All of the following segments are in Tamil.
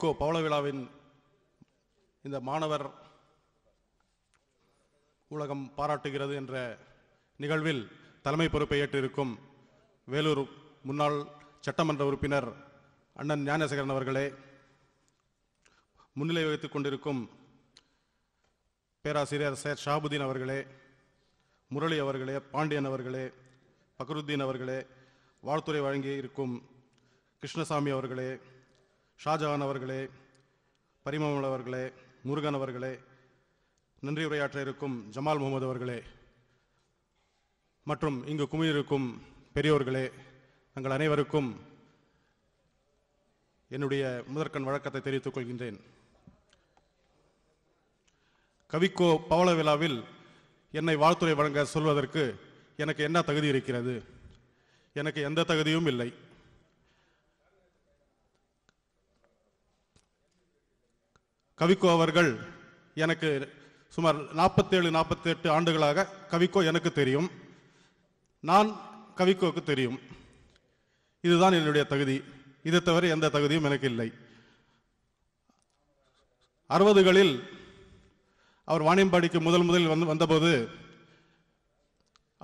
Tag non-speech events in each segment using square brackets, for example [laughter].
யூகோ பவள விழாவின் இந்த மாணவர் உலகம் பாராட்டுகிறது என்ற நிகழ்வில் தலைமை பொறுப்பை ஏற்றிருக்கும் வேலூர் முன்னாள் சட்டமன்ற உறுப்பினர் அண்ணன் ஞானசேகரன் அவர்களே முன்னிலை வகித்துக் கொண்டிருக்கும் பேராசிரியர் சேர் ஷாபுதீன் அவர்களே முரளி அவர்களே பாண்டியன் அவர்களே பக்ருத்தீன் அவர்களே வாழ்த்துறை வழங்கி இருக்கும் கிருஷ்ணசாமி அவர்களே ஷாஜஹான் அவர்களே பரிமமல் அவர்களே முருகன் அவர்களே நன்றி உரையாற்ற இருக்கும் ஜமால் முகமது அவர்களே மற்றும் இங்கு குமியிருக்கும் பெரியோர்களே தங்கள் அனைவருக்கும் என்னுடைய முதற்கண் வழக்கத்தை தெரிவித்துக் கொள்கின்றேன் கவிக்கோ பவள விழாவில் என்னை வாழ்த்துறை வழங்க சொல்வதற்கு எனக்கு என்ன தகுதி இருக்கிறது எனக்கு எந்த தகுதியும் இல்லை கவிக்கோ அவர்கள் எனக்கு சுமார் நாற்பத்தேழு நாற்பத்தெட்டு ஆண்டுகளாக கவிக்கோ எனக்கு தெரியும் நான் கவிக்கோவுக்கு தெரியும் இதுதான் என்னுடைய தகுதி இதை தவிர எந்த தகுதியும் எனக்கு இல்லை அறுபதுகளில் அவர் வாணியம்பாடிக்கு முதல் முதலில் வந்து வந்தபோது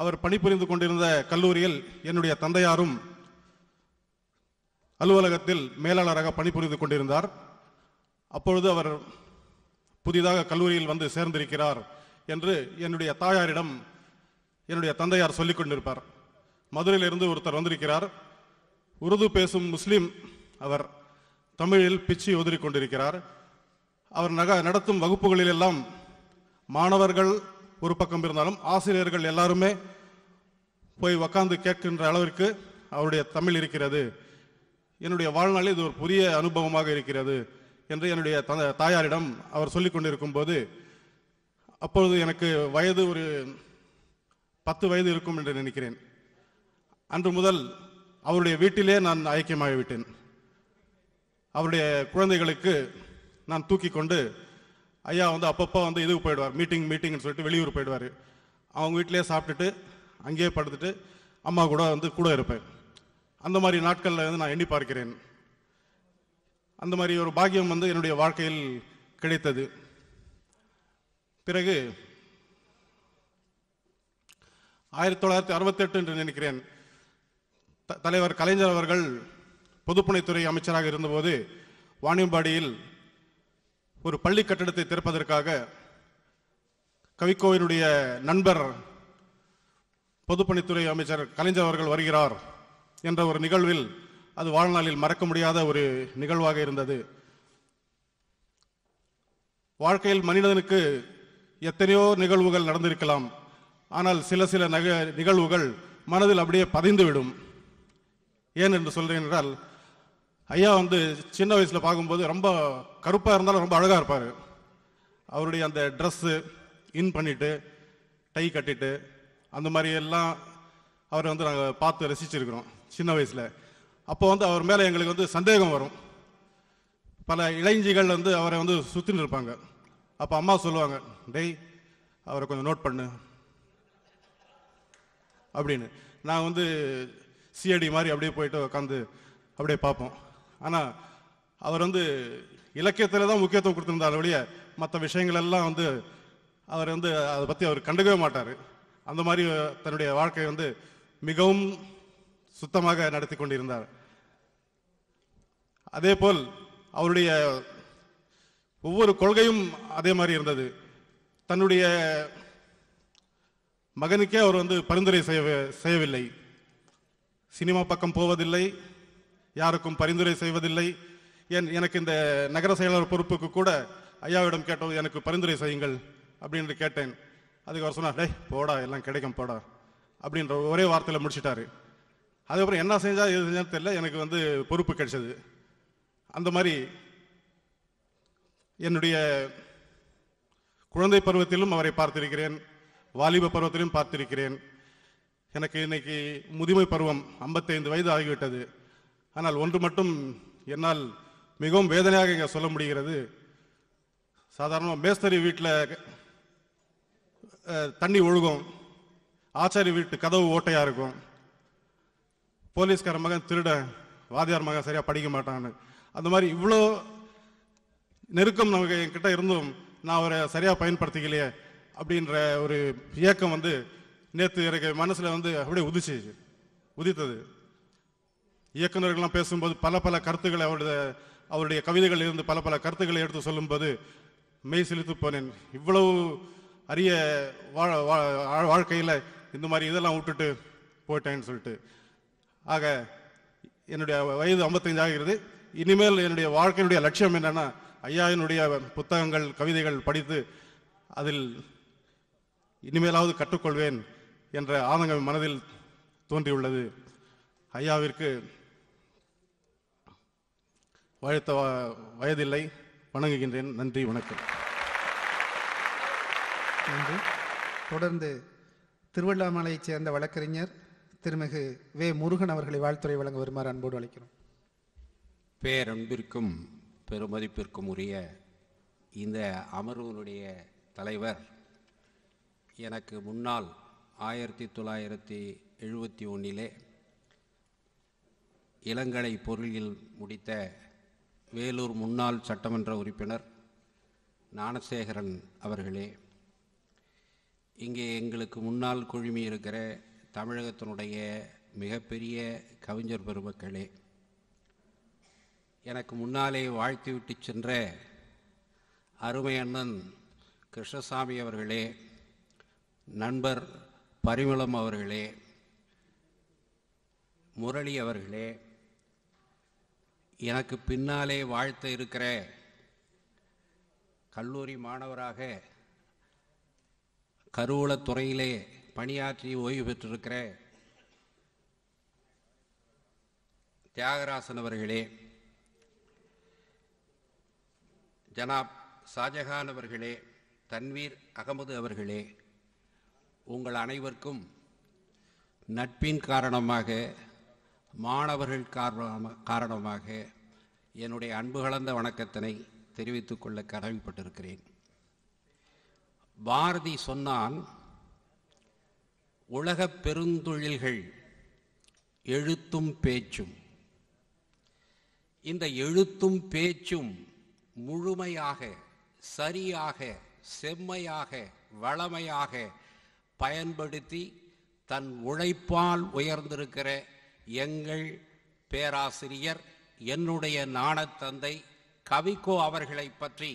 அவர் பணிபுரிந்து கொண்டிருந்த கல்லூரியில் என்னுடைய தந்தையாரும் அலுவலகத்தில் மேலாளராக பணிபுரிந்து கொண்டிருந்தார் அப்பொழுது அவர் புதிதாக கல்லூரியில் வந்து சேர்ந்திருக்கிறார் என்று என்னுடைய தாயாரிடம் என்னுடைய தந்தையார் சொல்லிக் கொண்டிருப்பார் மதுரையிலிருந்து ஒருத்தர் வந்திருக்கிறார் உருது பேசும் முஸ்லீம் அவர் தமிழில் பிச்சு ஒதுறி கொண்டிருக்கிறார் அவர் நக நடத்தும் வகுப்புகளிலெல்லாம் மாணவர்கள் ஒரு பக்கம் இருந்தாலும் ஆசிரியர்கள் எல்லாருமே போய் உக்காந்து கேட்கின்ற அளவிற்கு அவருடைய தமிழ் இருக்கிறது என்னுடைய வாழ்நாளில் இது ஒரு புதிய அனுபவமாக இருக்கிறது என்று என்னுடைய தாயாரிடம் அவர் சொல்லிக் கொண்டிருக்கும் போது அப்பொழுது எனக்கு வயது ஒரு பத்து வயது இருக்கும் என்று நினைக்கிறேன் அன்று முதல் அவருடைய வீட்டிலே நான் ஐக்கியமாகிவிட்டேன் அவருடைய குழந்தைகளுக்கு நான் தூக்கி கொண்டு ஐயா வந்து அப்பப்போ வந்து இதுக்கு போயிடுவார் மீட்டிங் மீட்டிங்னு சொல்லிட்டு வெளியூர் போயிடுவார் அவங்க வீட்டிலே சாப்பிட்டுட்டு அங்கேயே படுத்துட்டு அம்மா கூட வந்து கூட இருப்பேன் அந்த மாதிரி நாட்களில் வந்து நான் எண்ணி பார்க்கிறேன் அந்த மாதிரி ஒரு பாக்கியம் வந்து என்னுடைய வாழ்க்கையில் கிடைத்தது பிறகு ஆயிரத்தி தொள்ளாயிரத்தி அறுபத்தெட்டு என்று நினைக்கிறேன் தலைவர் கலைஞர் அவர்கள் பொதுப்பணித்துறை அமைச்சராக இருந்தபோது வாணியம்பாடியில் ஒரு பள்ளி கட்டிடத்தை திறப்பதற்காக கவிக்கோவினுடைய நண்பர் பொதுப்பணித்துறை அமைச்சர் கலைஞர் அவர்கள் வருகிறார் என்ற ஒரு நிகழ்வில் அது வாழ்நாளில் மறக்க முடியாத ஒரு நிகழ்வாக இருந்தது வாழ்க்கையில் மனிதனுக்கு எத்தனையோ நிகழ்வுகள் நடந்திருக்கலாம் ஆனால் சில சில நக நிகழ்வுகள் மனதில் அப்படியே பதிந்துவிடும் ஏன் என்று சொல்றேன் என்றால் ஐயா வந்து சின்ன வயசில் பார்க்கும்போது ரொம்ப கருப்பாக இருந்தாலும் ரொம்ப அழகாக இருப்பார் அவருடைய அந்த ட்ரெஸ்ஸு இன் பண்ணிவிட்டு டை கட்டிட்டு அந்த மாதிரி எல்லாம் அவரை வந்து நாங்கள் பார்த்து ரசிச்சிருக்கிறோம் சின்ன வயசில் அப்போ வந்து அவர் மேலே எங்களுக்கு வந்து சந்தேகம் வரும் பல இளைஞிகள் வந்து அவரை வந்து சுற்றின்னு இருப்பாங்க அப்போ அம்மா சொல்லுவாங்க டெய் அவரை கொஞ்சம் நோட் பண்ணு அப்படின்னு நான் வந்து சிஐடி மாதிரி அப்படியே போயிட்டு உட்காந்து அப்படியே பார்ப்போம் ஆனால் அவர் வந்து இலக்கியத்தில் தான் முக்கியத்துவம் கொடுத்துருந்தார் வழிய மற்ற விஷயங்கள் எல்லாம் வந்து அவர் வந்து அதை பற்றி அவர் கண்டுக்கவே மாட்டார் அந்த மாதிரி தன்னுடைய வாழ்க்கை வந்து மிகவும் சுத்தமாக நடத்தி கொண்டிருந்தார் அதே போல் அவருடைய ஒவ்வொரு கொள்கையும் அதே மாதிரி இருந்தது தன்னுடைய மகனுக்கே அவர் வந்து பரிந்துரை செய்யவில்லை சினிமா பக்கம் போவதில்லை யாருக்கும் பரிந்துரை செய்வதில்லை என் எனக்கு இந்த நகர செயலாளர் பொறுப்புக்கு கூட ஐயாவிடம் கேட்டோம் எனக்கு பரிந்துரை செய்யுங்கள் அப்படின்னு கேட்டேன் அதுக்கு அவர் சொன்னார் டே போடா எல்லாம் கிடைக்கும் போடா அப்படின்ற ஒரே வார்த்தையில் முடிச்சிட்டாரு அதுக்கப்புறம் என்ன செஞ்சால் எது செஞ்சாலும் தெரியல எனக்கு வந்து பொறுப்பு கிடைச்சது அந்த மாதிரி என்னுடைய குழந்தை பருவத்திலும் அவரை பார்த்திருக்கிறேன் வாலிப பருவத்திலும் பார்த்திருக்கிறேன் எனக்கு இன்னைக்கு முதுமை பருவம் ஐம்பத்தைந்து வயது ஆகிவிட்டது ஆனால் ஒன்று மட்டும் என்னால் மிகவும் வேதனையாக இங்கே சொல்ல முடிகிறது சாதாரணமாக மேஸ்தரி வீட்டில் தண்ணி ஒழுகும் ஆச்சாரி வீட்டு கதவு ஓட்டையாக இருக்கும் போலீஸ்கார மகன் திருட வாதியார் மகன் சரியாக படிக்க மாட்டான்னு அந்த மாதிரி இவ்வளோ நெருக்கம் நமக்கு என்கிட்ட இருந்தும் நான் அவரை சரியாக பயன்படுத்திக்கலையே அப்படின்ற ஒரு இயக்கம் வந்து நேற்று எனக்கு மனசில் வந்து அப்படியே உதிச்சு உதித்தது இயக்குநர்கள்லாம் பேசும்போது பல பல கருத்துக்களை அவருடைய அவருடைய கவிதைகள் இருந்து பல பல கருத்துக்களை எடுத்து சொல்லும்போது மெய் செலுத்து போனேன் இவ்வளவு அரிய வாழ்க்கையில் இந்த மாதிரி இதெல்லாம் விட்டுட்டு போயிட்டேன்னு சொல்லிட்டு ஆக என்னுடைய வயது ஐம்பத்தஞ்சு ஆகிறது இனிமேல் என்னுடைய வாழ்க்கையினுடைய லட்சியம் என்னன்னா ஐயாவினுடைய புத்தகங்கள் கவிதைகள் படித்து அதில் இனிமேலாவது கற்றுக்கொள்வேன் என்ற ஆதங்கம் மனதில் தோன்றியுள்ளது ஐயாவிற்கு வாழ்த்த வயதில்லை வணங்குகின்றேன் நன்றி வணக்கம் நன்றி தொடர்ந்து திருவண்ணாமலையைச் சேர்ந்த வழக்கறிஞர் திருமிகு வே முருகன் அவர்களை வாழ்த்துறை வழங்க வருமாறு அன்போடு அழைக்கிறோம் பேரன்பிற்கும் பெருமதிப்பிற்கும் உரிய இந்த அமர்வுனுடைய தலைவர் எனக்கு முன்னால் ஆயிரத்தி தொள்ளாயிரத்தி எழுபத்தி ஒன்றிலே இளங்கலை பொருளில் முடித்த வேலூர் முன்னாள் சட்டமன்ற உறுப்பினர் ஞானசேகரன் அவர்களே இங்கே எங்களுக்கு முன்னால் குழுமி இருக்கிற தமிழகத்தினுடைய மிகப்பெரிய கவிஞர் பெருமக்களே எனக்கு முன்னாலே வாழ்த்திவிட்டு சென்ற அருமை அண்ணன் கிருஷ்ணசாமி அவர்களே நண்பர் பரிமளம் அவர்களே முரளி அவர்களே எனக்கு பின்னாலே வாழ்த்த இருக்கிற கல்லூரி மாணவராக கருவூலத்துறையிலே பணியாற்றி ஓய்வு பெற்றிருக்கிற தியாகராசன் அவர்களே ஜனாப் ஷாஜஹான் அவர்களே தன்வீர் அகமது அவர்களே உங்கள் அனைவருக்கும் நட்பின் காரணமாக மாணவர்கள் காரணமாக என்னுடைய அன்பு கலந்த வணக்கத்தினை தெரிவித்துக்கொள்ள கடமைப்பட்டிருக்கிறேன் பாரதி சொன்னான் உலகப் பெருந்தொழில்கள் எழுத்தும் பேச்சும் இந்த எழுத்தும் பேச்சும் முழுமையாக சரியாக செம்மையாக வளமையாக பயன்படுத்தி தன் உழைப்பால் உயர்ந்திருக்கிற எங்கள் பேராசிரியர் என்னுடைய நாணத்தந்தை கவிக்கோ அவர்களை பற்றி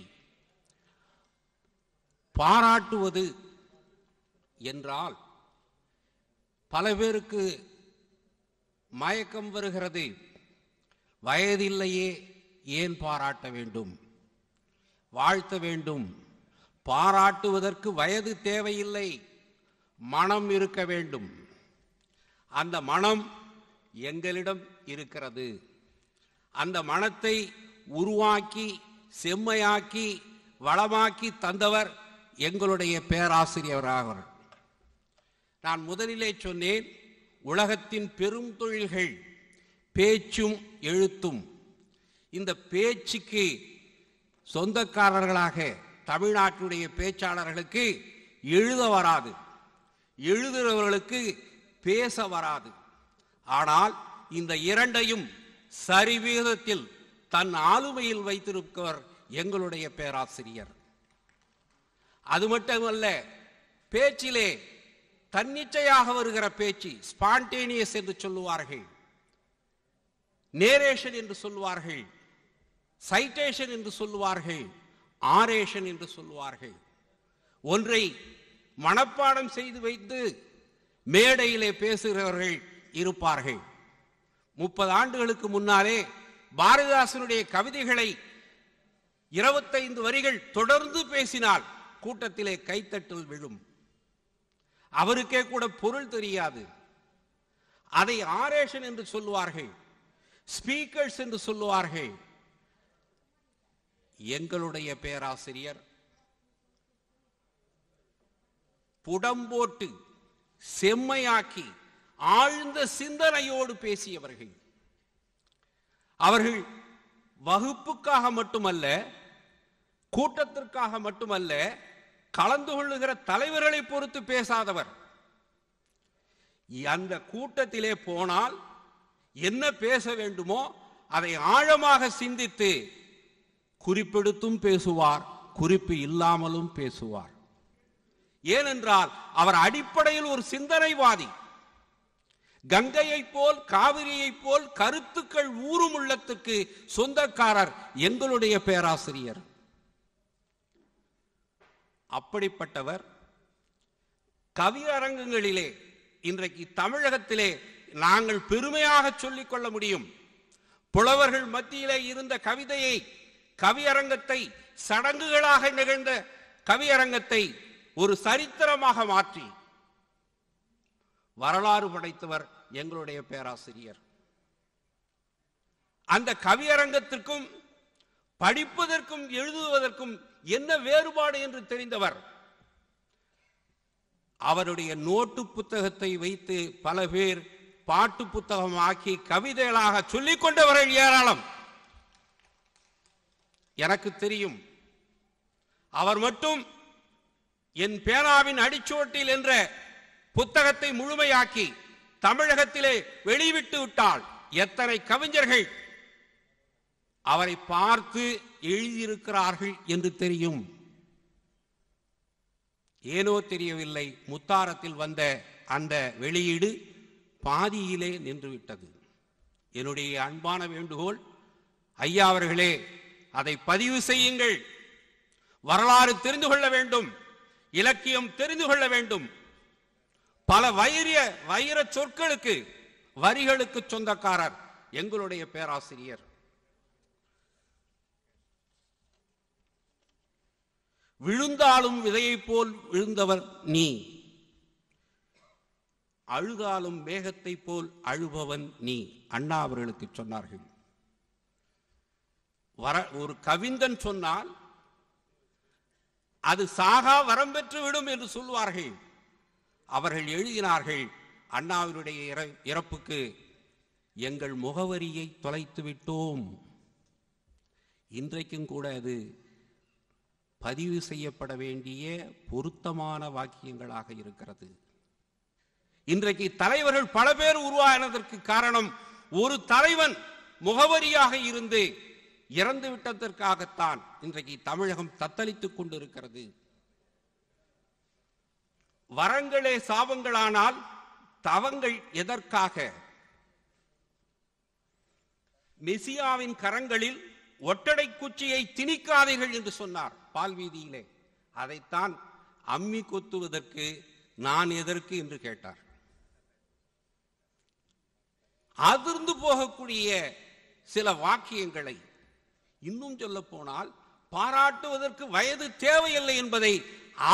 பாராட்டுவது என்றால் பல பேருக்கு மயக்கம் வருகிறது வயதில்லையே ஏன் பாராட்ட வேண்டும் வாழ்த்த வேண்டும் பாராட்டுவதற்கு வயது தேவையில்லை மனம் இருக்க வேண்டும் அந்த மனம் எங்களிடம் இருக்கிறது அந்த மனத்தை உருவாக்கி செம்மையாக்கி வளமாக்கி தந்தவர் எங்களுடைய பேராசிரியராகவர் நான் முதலிலே சொன்னேன் உலகத்தின் பெரும் தொழில்கள் பேச்சும் எழுத்தும் இந்த பேச்சுக்கு சொந்தக்காரர்களாக தமிழ்நாட்டுடைய பேச்சாளர்களுக்கு எழுத வராது எழுதுகிறவர்களுக்கு பேச வராது ஆனால் இந்த இரண்டையும் சரிவிகிதத்தில் தன் ஆளுமையில் வைத்திருப்பவர் எங்களுடைய பேராசிரியர் அது மட்டுமல்ல பேச்சிலே தன்னிச்சையாக வருகிற பேச்சு ஸ்பான்டேனியஸ் என்று சொல்லுவார்கள் நேரேஷன் என்று சொல்லுவார்கள் சைட்டேஷன் என்று சொல்லுவார்கள் ஆரேஷன் என்று சொல்லுவார்கள் ஒன்றை மனப்பாடம் செய்து வைத்து மேடையிலே பேசுகிறவர்கள் இருப்பார்கள் முப்பது ஆண்டுகளுக்கு முன்னாலே பாரதிதாசனுடைய கவிதைகளை இருபத்தைந்து வரிகள் தொடர்ந்து பேசினால் கூட்டத்திலே கைத்தட்டல் விழும் அவருக்கே கூட பொருள் தெரியாது அதை ஆரேஷன் என்று சொல்லுவார்கள் ஸ்பீக்கர்ஸ் என்று சொல்லுவார்கள் எங்களுடைய பேராசிரியர் புடம்போட்டு செம்மையாக்கி ஆழ்ந்த சிந்தனையோடு பேசியவர்கள் அவர்கள் வகுப்புக்காக மட்டுமல்ல கூட்டத்திற்காக மட்டுமல்ல கலந்து கொள்ளுகிற தலைவர்களை பொறுத்து பேசாதவர் அந்த கூட்டத்திலே போனால் என்ன பேச வேண்டுமோ அதை ஆழமாக சிந்தித்து குறிப்பெடுத்தும் பேசுவார் குறிப்பு இல்லாமலும் பேசுவார் ஏனென்றால் அவர் அடிப்படையில் ஒரு சிந்தனைவாதி கங்கையைப் போல் காவிரியைப் போல் கருத்துக்கள் ஊறும் உள்ளத்துக்கு சொந்தக்காரர் எங்களுடைய பேராசிரியர் அப்படிப்பட்டவர் கவியரங்கங்களிலே இன்றைக்கு தமிழகத்திலே நாங்கள் பெருமையாக கொள்ள முடியும் புலவர்கள் மத்தியிலே இருந்த கவிதையை கவியரங்கத்தை சடங்குகளாக நிகழ்ந்த கவியரங்கத்தை ஒரு சரித்திரமாக மாற்றி வரலாறு படைத்தவர் எங்களுடைய பேராசிரியர் அந்த கவியரங்கத்திற்கும் படிப்பதற்கும் எழுதுவதற்கும் என்ன வேறுபாடு என்று தெரிந்தவர் அவருடைய நோட்டு புத்தகத்தை வைத்து பல பேர் பாட்டு புத்தகம் ஆக்கி கவிதைகளாக சொல்லிக் கொண்டவர்கள் ஏராளம் எனக்கு தெரியும் அவர் மட்டும் என் பேனாவின் அடிச்சோட்டில் என்ற புத்தகத்தை முழுமையாக்கி தமிழகத்திலே வெளிவிட்டு விட்டால் எத்தனை கவிஞர்கள் அவரை பார்த்து எழுதியிருக்கிறார்கள் என்று தெரியும் ஏனோ தெரியவில்லை முத்தாரத்தில் வந்த அந்த வெளியீடு பாதியிலே நின்றுவிட்டது என்னுடைய அன்பான வேண்டுகோள் ஐயா அவர்களே அதை பதிவு செய்யுங்கள் வரலாறு தெரிந்து கொள்ள வேண்டும் இலக்கியம் தெரிந்து கொள்ள வேண்டும் பல வைரிய வைர சொற்களுக்கு வரிகளுக்கு சொந்தக்காரர் எங்களுடைய பேராசிரியர் விழுந்தாலும் விதையைப் போல் விழுந்தவர் நீ அழுதாலும் மேகத்தை போல் அழுபவன் நீ அண்ணா அவர்களுக்கு சொன்னார்கள் வர ஒரு கவிந்தன் சொன்னால் அது சாகா வரம் பெற்று விடும் என்று சொல்வார்கள் அவர்கள் எழுதினார்கள் அண்ணாவினுடைய இறப்புக்கு எங்கள் முகவரியை தொலைத்து விட்டோம் இன்றைக்கும் கூட அது பதிவு செய்யப்பட வேண்டிய பொருத்தமான வாக்கியங்களாக இருக்கிறது இன்றைக்கு தலைவர்கள் பல பேர் உருவானதற்கு காரணம் ஒரு தலைவன் முகவரியாக இருந்து இறந்து விட்டதற்காகத்தான் இன்றைக்கு தமிழகம் தத்தளித்துக் கொண்டிருக்கிறது வரங்களே சாபங்களானால் தவங்கள் எதற்காக மெசியாவின் கரங்களில் ஒட்டடை குச்சியை திணிக்காதீர்கள் என்று சொன்னார் பால் வீதியிலே அதைத்தான் அம்மி கொத்துவதற்கு நான் எதற்கு என்று கேட்டார் அதிர்ந்து போகக்கூடிய சில வாக்கியங்களை இன்னும் சொல்ல போனால் பாராட்டுவதற்கு வயது தேவையில்லை என்பதை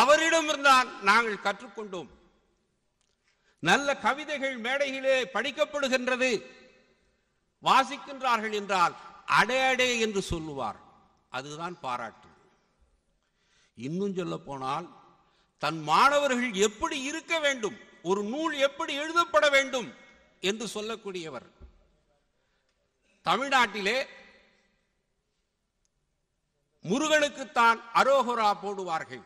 அவரிடமிருந்தால் நாங்கள் கற்றுக்கொண்டோம் நல்ல கவிதைகள் மேடையிலே படிக்கப்படுகின்றது வாசிக்கின்றார்கள் என்றால் அடே அடே என்று சொல்லுவார் அதுதான் பாராட்டு இன்னும் சொல்ல போனால் தன் மாணவர்கள் எப்படி இருக்க வேண்டும் ஒரு நூல் எப்படி எழுதப்பட வேண்டும் என்று சொல்லக்கூடியவர் தமிழ்நாட்டிலே முருகனுக்குத்தான் அரோகரா போடுவார்கள்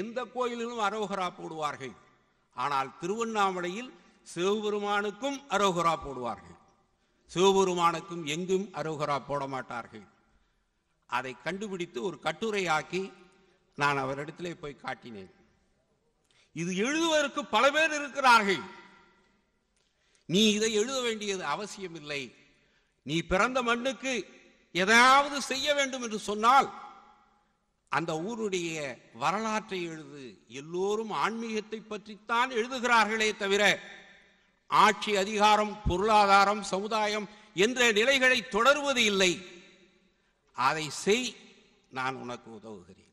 எந்த கோயிலிலும் அரோகரா போடுவார்கள் ஆனால் திருவண்ணாமலையில் சிவபெருமானுக்கும் அரோகரா போடுவார்கள் சிவபெருமானுக்கும் எங்கும் அரோகரா போட மாட்டார்கள் அதை கண்டுபிடித்து ஒரு கட்டுரையாக்கி நான் அவரிடத்திலே போய் காட்டினேன் இது எழுதுவதற்கு பல பேர் இருக்கிறார்கள் நீ இதை எழுத வேண்டியது அவசியம் இல்லை நீ பிறந்த மண்ணுக்கு எதாவது செய்ய வேண்டும் என்று சொன்னால் அந்த ஊருடைய வரலாற்றை எழுது எல்லோரும் ஆன்மீகத்தை பற்றித்தான் எழுதுகிறார்களே தவிர ஆட்சி அதிகாரம் பொருளாதாரம் சமுதாயம் என்ற நிலைகளை தொடர்வது இல்லை அதை செய் நான் உனக்கு உதவுகிறேன்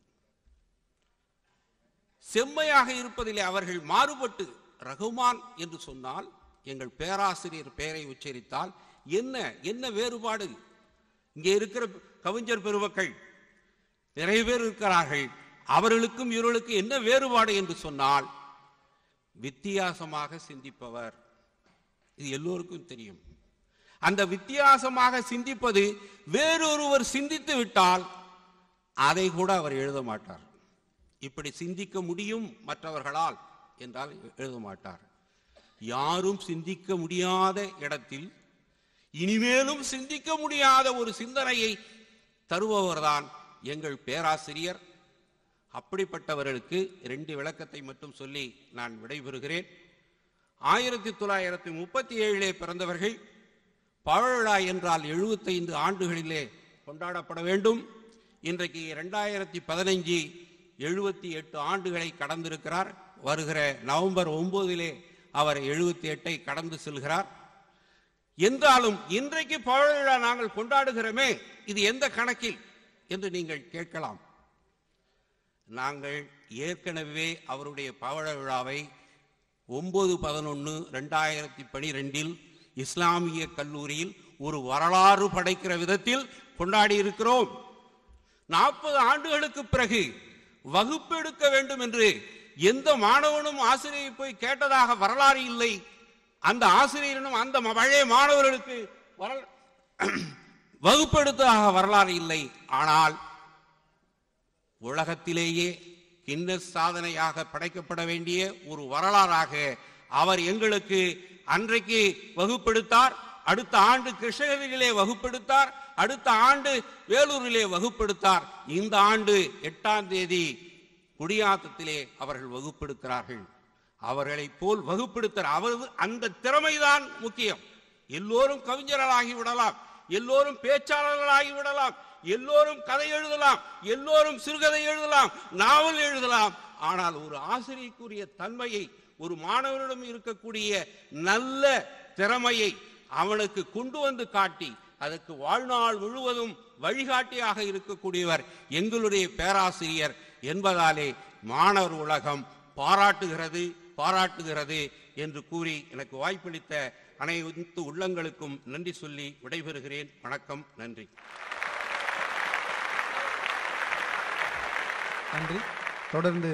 செம்மையாக இருப்பதிலே அவர்கள் மாறுபட்டு ரகுமான் என்று சொன்னால் எங்கள் பேராசிரியர் பெயரை உச்சரித்தால் என்ன என்ன வேறுபாடு இங்கே இருக்கிற கவிஞர் பெருமக்கள் நிறைய பேர் இருக்கிறார்கள் அவர்களுக்கும் இவர்களுக்கும் என்ன வேறுபாடு என்று சொன்னால் வித்தியாசமாக சிந்திப்பவர் இது எல்லோருக்கும் தெரியும் அந்த வித்தியாசமாக சிந்திப்பது வேறொருவர் சிந்தித்து விட்டால் அதை கூட அவர் எழுத மாட்டார் இப்படி சிந்திக்க முடியும் மற்றவர்களால் என்றால் எழுத மாட்டார் யாரும் சிந்திக்க முடியாத இடத்தில் இனிமேலும் சிந்திக்க முடியாத ஒரு சிந்தனையை தருபவர்தான் எங்கள் பேராசிரியர் அப்படிப்பட்டவர்களுக்கு ரெண்டு விளக்கத்தை மட்டும் சொல்லி நான் விடைபெறுகிறேன் ஆயிரத்தி தொள்ளாயிரத்தி முப்பத்தி ஏழிலே பிறந்தவர்கள் பவழவிழா என்றால் எழுபத்தைந்து ஆண்டுகளிலே கொண்டாடப்பட வேண்டும் இன்றைக்கு ரெண்டாயிரத்தி பதினைஞ்சு எழுபத்தி எட்டு ஆண்டுகளை கடந்திருக்கிறார் வருகிற நவம்பர் ஒன்பதிலே அவர் எழுபத்தி எட்டை கடந்து செல்கிறார் என்றாலும் இன்றைக்கு பவழவிழா நாங்கள் கொண்டாடுகிறோமே இது எந்த கணக்கில் என்று நீங்கள் கேட்கலாம் நாங்கள் ஏற்கனவே அவருடைய பவழ விழாவை ஒன்பது பதினொன்று ரெண்டாயிரத்தி பனிரெண்டில் இஸ்லாமிய கல்லூரியில் ஒரு வரலாறு படைக்கிற விதத்தில் கொண்டாடி இருக்கிறோம் நாற்பது ஆண்டுகளுக்கு பிறகு வகுப்பெடுக்க வேண்டும் என்று எந்த மாணவனும் ஆசிரியை போய் கேட்டதாக வரலாறு இல்லை அந்த ஆசிரியரிடம் அந்த பழைய மாணவர்களுக்கு வகுப்பெடுத்ததாக வரலாறு இல்லை ஆனால் உலகத்திலேயே கின்னஸ் சாதனையாக படைக்கப்பட வேண்டிய ஒரு வரலாறாக அவர் எங்களுக்கு அன்றைக்கு வகுப்படுத்தார் அடுத்த ஆண்டு கிருஷ்ணகிரியிலே வகுப்படுத்தார் அடுத்த ஆண்டு வேலூரிலே வகுப்படுத்தார் இந்த ஆண்டு எட்டாம் தேதி குடியாத்தத்திலே அவர்கள் வகுப்படுத்துகிறார்கள் அவர்களைப் போல் வகுப்பெடுத்தார் அவரது அந்த திறமைதான் முக்கியம் எல்லோரும் கவிஞர்களாகி விடலாம் எல்லோரும் பேச்சாளர்களாகி விடலாம் எல்லோரும் கதை எழுதலாம் எல்லோரும் சிறுகதை எழுதலாம் நாவல் எழுதலாம் ஆனால் ஒரு ஆசிரியக்குரிய தன்மையை ஒரு மாணவனிடம் இருக்கக்கூடிய நல்ல திறமையை அவனுக்கு கொண்டு வந்து காட்டி அதற்கு வாழ்நாள் முழுவதும் வழிகாட்டியாக இருக்கக்கூடியவர் எங்களுடைய பேராசிரியர் என்பதாலே மாணவர் உலகம் பாராட்டுகிறது பாராட்டுகிறது என்று கூறி எனக்கு வாய்ப்பளித்த அனைத்து உள்ளங்களுக்கும் நன்றி சொல்லி விடைபெறுகிறேன் வணக்கம் நன்றி நன்றி தொடர்ந்து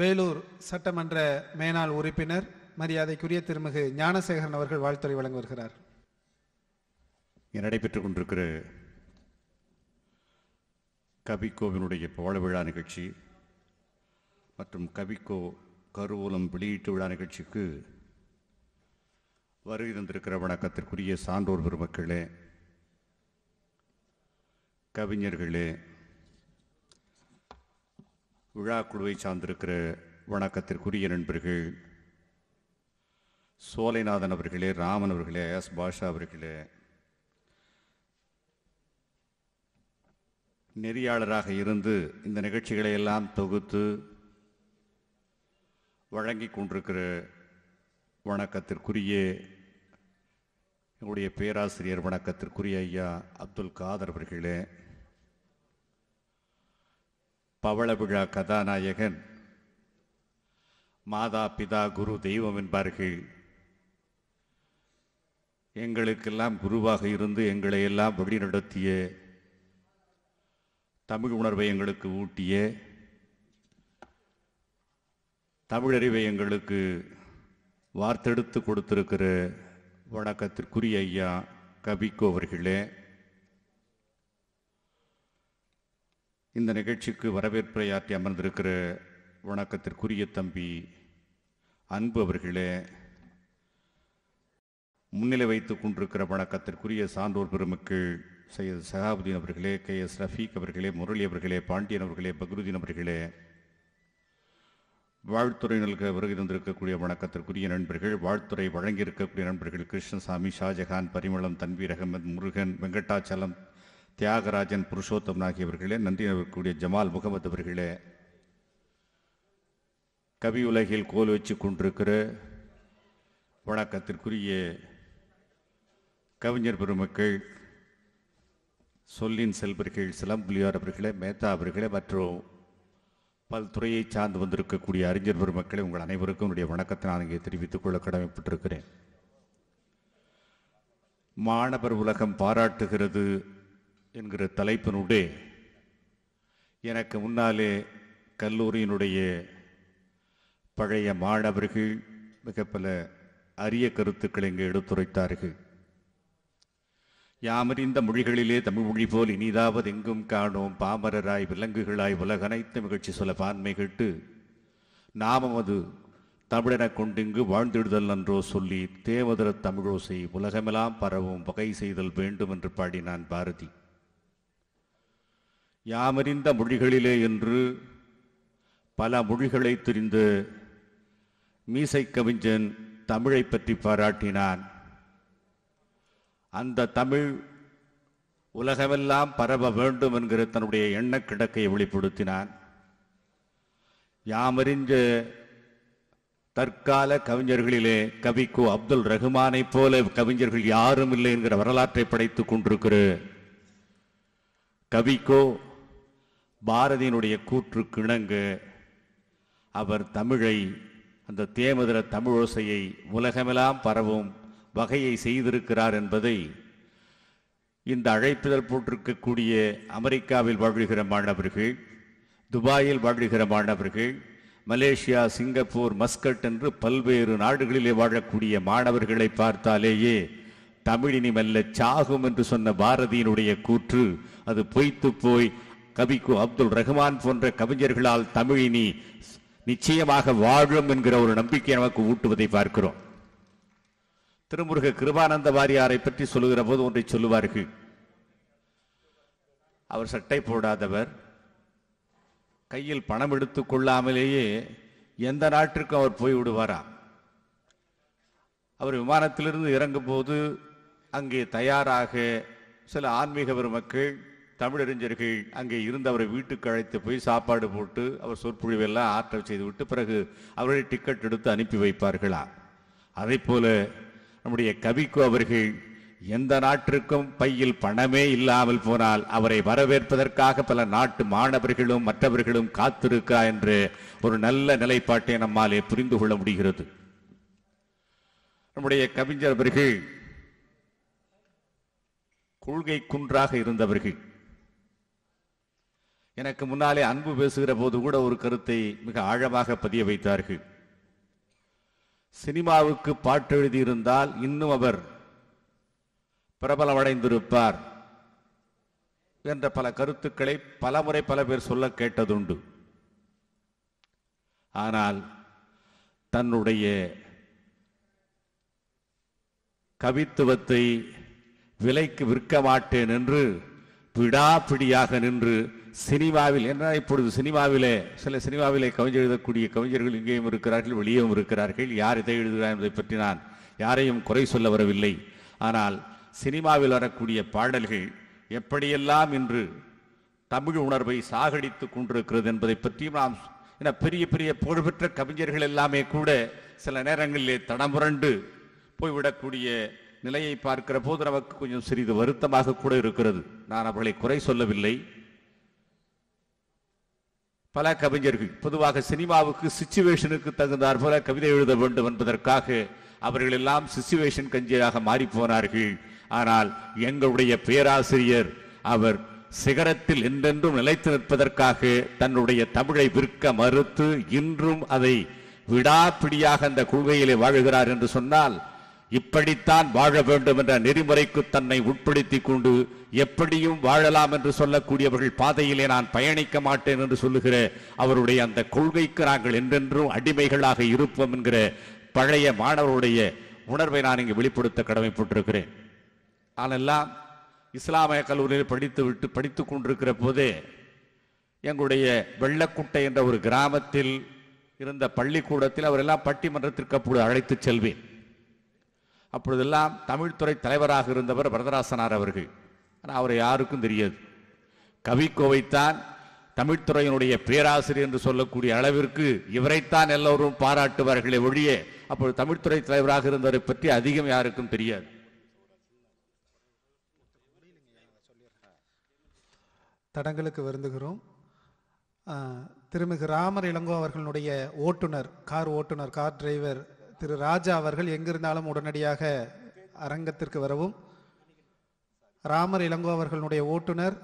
வேலூர் சட்டமன்ற மேனாள் உறுப்பினர் மரியாதைக்குரிய திருமிகு ஞானசேகரன் அவர்கள் வாழ்த்துறை வழங்க வருகிறார் நடைபெற்றுக் கொண்டிருக்கிற கவிக்கோவினுடைய பவள விழா நிகழ்ச்சி மற்றும் கவிக்கோ கருவூலம் வெளியீட்டு விழா நிகழ்ச்சிக்கு வருகை தந்திருக்கிற வணக்கத்திற்குரிய சான்றோர் பெருமக்களே கவிஞர்களே விழா குழுவை சார்ந்திருக்கிற வணக்கத்திற்குரிய நண்பர்கள் சோலைநாதன் அவர்களே ராமன் அவர்களே எஸ் பாஷா அவர்களே நெறியாளராக இருந்து இந்த நிகழ்ச்சிகளை எல்லாம் தொகுத்து வழங்கி கொண்டிருக்கிற வணக்கத்திற்குரிய எங்களுடைய பேராசிரியர் வணக்கத்திற்குரிய ஐயா அப்துல் காதர் அவர்களே பவளவிழா கதாநாயகன் மாதா பிதா குரு தெய்வம் என்பார்கள் எங்களுக்கெல்லாம் குருவாக இருந்து எங்களை எல்லாம் வழிநடத்திய தமிழ் உணர்வை எங்களுக்கு ஊட்டிய தமிழறிவை எங்களுக்கு வார்த்தெடுத்து கொடுத்திருக்கிற வணக்கத்திற்குரிய ஐயா கவிக்கோவர்களே அவர்களே இந்த நிகழ்ச்சிக்கு வரவேற்பை ஆற்றி அமர்ந்திருக்கிற வணக்கத்திற்குரிய தம்பி அன்பு அவர்களே முன்னிலை வைத்து கொண்டிருக்கிற வணக்கத்திற்குரிய சான்றோர் பெருமக்கள் சையத் சஹாபுதீன் அவர்களே கே எஸ் ரஃபீக் அவர்களே முரளி அவர்களே பாண்டியன் அவர்களே பக்ருதீன் அவர்களே வாழ்த்துறை நல்க வருகிறந்திருக்கக்கூடிய வணக்கத்திற்குரிய நண்பர்கள் வாழ்த்துறை வழங்கியிருக்கக்கூடிய நண்பர்கள் கிருஷ்ணசாமி ஷாஜஹான் பரிமளம் தன்வீர் அகமது முருகன் வெங்கடாச்சலம் தியாகராஜன் புருஷோத்தம் ஆகியவர்களே நன்றி இருக்கக்கூடிய ஜமால் முகமது அவர்களே கவி உலகில் கோல் வச்சு கொண்டிருக்கிற வணக்கத்திற்குரிய கவிஞர் பெருமக்கள் சொல்லின் செல்வர்கள் சிலம்புலியார் அவர்களே மேத்தா அவர்களே மற்றும் பல்துறையை சார்ந்து வந்திருக்கக்கூடிய அறிஞர் பெருமக்களை உங்கள் அனைவருக்கும் என்னுடைய வணக்கத்தை நான் இங்கே தெரிவித்துக் கொள்ள கடமைப்பட்டிருக்கிறேன் மாணவர் உலகம் பாராட்டுகிறது என்கிற தலைப்பினுடைய எனக்கு முன்னாலே கல்லூரியினுடைய பழைய மாணவர்கள் மிக பல அரிய கருத்துக்களை இங்கே எடுத்துரைத்தார்கள் யாமறிந்த மொழிகளிலே தமிழ் மொழி போல் இனிதாவது எங்கும் காணோம் பாமரராய் விலங்குகளாய் உலகனைத்து நிகழ்ச்சி சொல்ல பான்மை கேட்டு நாமும் அது தமிழென கொண்டிங்கு வாழ்ந்திடுதல் நன்றோ சொல்லி தேவதர தமிழோசை உலகமெல்லாம் பரவும் வகை செய்தல் வேண்டும் என்று பாடினான் பாரதி யாமறிந்த மொழிகளிலே என்று பல மொழிகளை தெரிந்து மீசை கவிஞன் தமிழை பற்றி பாராட்டினான் அந்த தமிழ் உலகமெல்லாம் பரவ வேண்டும் என்கிற தன்னுடைய எண்ணக் கிடக்கை வெளிப்படுத்தினான் யாமறிஞ்ச தற்கால கவிஞர்களிலே கவிக்கு அப்துல் ரஹ்மானை போல கவிஞர்கள் யாரும் இல்லை என்கிற வரலாற்றை படைத்துக் கொண்டிருக்கிற கவிக்கோ பாரதியினுடைய கூற்று கிணங்க அவர் தமிழை அந்த தேமதுர தமிழோசையை உலகமெல்லாம் பரவும் வகையை செய்திருக்கிறார் என்பதை இந்த அழைப்பிதழ் போட்டிருக்கக்கூடிய அமெரிக்காவில் வாழ்கிற மாணவர்கள் துபாயில் வாழ்கிற மாணவர்கள் மலேசியா சிங்கப்பூர் மஸ்கட் என்று பல்வேறு நாடுகளிலே வாழக்கூடிய மாணவர்களை பார்த்தாலேயே தமிழினி மெல்ல சாகும் என்று சொன்ன பாரதியினுடைய கூற்று அது பொய்த்து போய் கவிக்கு அப்துல் ரஹ்மான் போன்ற கவிஞர்களால் தமிழினி நிச்சயமாக வாழும் என்கிற ஒரு நம்பிக்கை நமக்கு ஊட்டுவதை பார்க்கிறோம் திருமுருக கிருபானந்த வாரியாரை பற்றி சொல்லுகிற போது ஒன்றை சொல்லுவார்கள் அவர் சட்டை போடாதவர் கையில் பணம் எடுத்து கொள்ளாமலேயே எந்த நாட்டிற்கும் அவர் போய் விடுவாரா அவர் விமானத்திலிருந்து இறங்கும் போது அங்கே தயாராக சில ஆன்மீக பெருமக்கள் தமிழறிஞர்கள் அங்கே இருந்து அவரை வீட்டுக்கு அழைத்து போய் சாப்பாடு போட்டு அவர் சொற்பொழிவெல்லாம் ஆற்றல் செய்துவிட்டு பிறகு அவரை டிக்கெட் எடுத்து அனுப்பி வைப்பார்களா அதே போல நம்முடைய கவிக்கு அவர்கள் எந்த நாட்டிற்கும் பையில் பணமே இல்லாமல் போனால் அவரை வரவேற்பதற்காக பல நாட்டு மாணவர்களும் மற்றவர்களும் காத்திருக்கிறார் என்று ஒரு நல்ல நிலைப்பாட்டை நம்மாலே புரிந்து கொள்ள முடிகிறது நம்முடைய கவிஞர் அவர்கள் கொள்கை குன்றாக இருந்தவர்கள் எனக்கு முன்னாலே அன்பு பேசுகிற போது கூட ஒரு கருத்தை மிக ஆழமாக பதிய வைத்தார்கள் சினிமாவுக்கு பாட்டு எழுதியிருந்தால் இன்னும் அவர் பிரபலமடைந்திருப்பார் என்ற பல கருத்துக்களை பலமுறை பல பேர் சொல்ல கேட்டதுண்டு ஆனால் தன்னுடைய கவித்துவத்தை விலைக்கு விற்க மாட்டேன் என்று விடாப்பிடியாக நின்று சினிமாவில் என்றால் இப்பொழுது சினிமாவிலே சில சினிமாவிலே கவிஞர் எழுதக்கூடிய கவிஞர்கள் இங்கேயும் இருக்கிறார்கள் வெளியேயும் இருக்கிறார்கள் யார் இதை எழுதுகிறார் என்பதை பற்றி நான் யாரையும் குறை சொல்ல வரவில்லை ஆனால் சினிமாவில் வரக்கூடிய பாடல்கள் எப்படியெல்லாம் இன்று தமிழ் உணர்வை சாகடித்துக் கொண்டிருக்கிறது என்பதை பற்றியும் நாம் ஏன்னா பெரிய பெரிய புகழ்பெற்ற கவிஞர்கள் எல்லாமே கூட சில நேரங்களிலே தடமுரண்டு போய்விடக்கூடிய நிலையை பார்க்கிற போது நமக்கு கொஞ்சம் சிறிது வருத்தமாக கூட இருக்கிறது நான் அவர்களை குறை சொல்லவில்லை பல கவிஞர்கள் பொதுவாக சினிமாவுக்கு சிச்சுவேஷனுக்கு தகுந்தார் போல கவிதை எழுத வேண்டும் என்பதற்காக அவர்கள் எல்லாம் சிச்சுவேஷன் கஞ்சியாக போனார்கள் ஆனால் எங்களுடைய பேராசிரியர் அவர் சிகரத்தில் என்றென்றும் நிலைத்து நிற்பதற்காக தன்னுடைய தமிழை விற்க மறுத்து இன்றும் அதை விடாப்பிடியாக அந்த கொள்கையிலே வாழுகிறார் என்று சொன்னால் இப்படித்தான் வாழ வேண்டும் என்ற நெறிமுறைக்கு தன்னை உட்படுத்தி கொண்டு எப்படியும் வாழலாம் என்று சொல்லக்கூடியவர்கள் பாதையிலே நான் பயணிக்க மாட்டேன் என்று சொல்லுகிற அவருடைய அந்த கொள்கைக்கு நாங்கள் என்றென்றும் அடிமைகளாக இருப்போம் என்கிற பழைய மாணவருடைய உணர்வை நான் இங்கு வெளிப்படுத்த கடமைப்பட்டிருக்கிறேன் ஆனெல்லாம் இஸ்லாமிய கல்லூரியில் படித்து விட்டு படித்துக் கொண்டிருக்கிற போதே எங்களுடைய வெள்ளக்குட்டை என்ற ஒரு கிராமத்தில் இருந்த பள்ளிக்கூடத்தில் அவரெல்லாம் பட்டிமன்றத்திற்கு அப்பொழுது அழைத்து செல்வேன் அப்பொழுதெல்லாம் தமிழ்துறை தலைவராக இருந்தவர் வரதராசனார் அவர்கள் ஆனால் அவரை யாருக்கும் தெரியாது கவிக்கோவைத்தான் தமிழ்துறையினுடைய பேராசிரியர் என்று சொல்லக்கூடிய அளவிற்கு இவரைத்தான் எல்லோரும் பாராட்டுவார்களே ஒழிய அப்பொழுது தமிழ்துறை தலைவராக இருந்தவரை பற்றி அதிகம் யாருக்கும் தெரியாது தடங்களுக்கு வருந்துகிறோம் திருமிகு ராமர் இளங்கோ அவர்களுடைய ஓட்டுநர் கார் ஓட்டுநர் கார் டிரைவர் திரு ராஜா அவர்கள் எங்கிருந்தாலும் உடனடியாக அரங்கத்திற்கு வரவும் ராமர் இளங்கோ அவர்களுடைய ஓட்டுநர்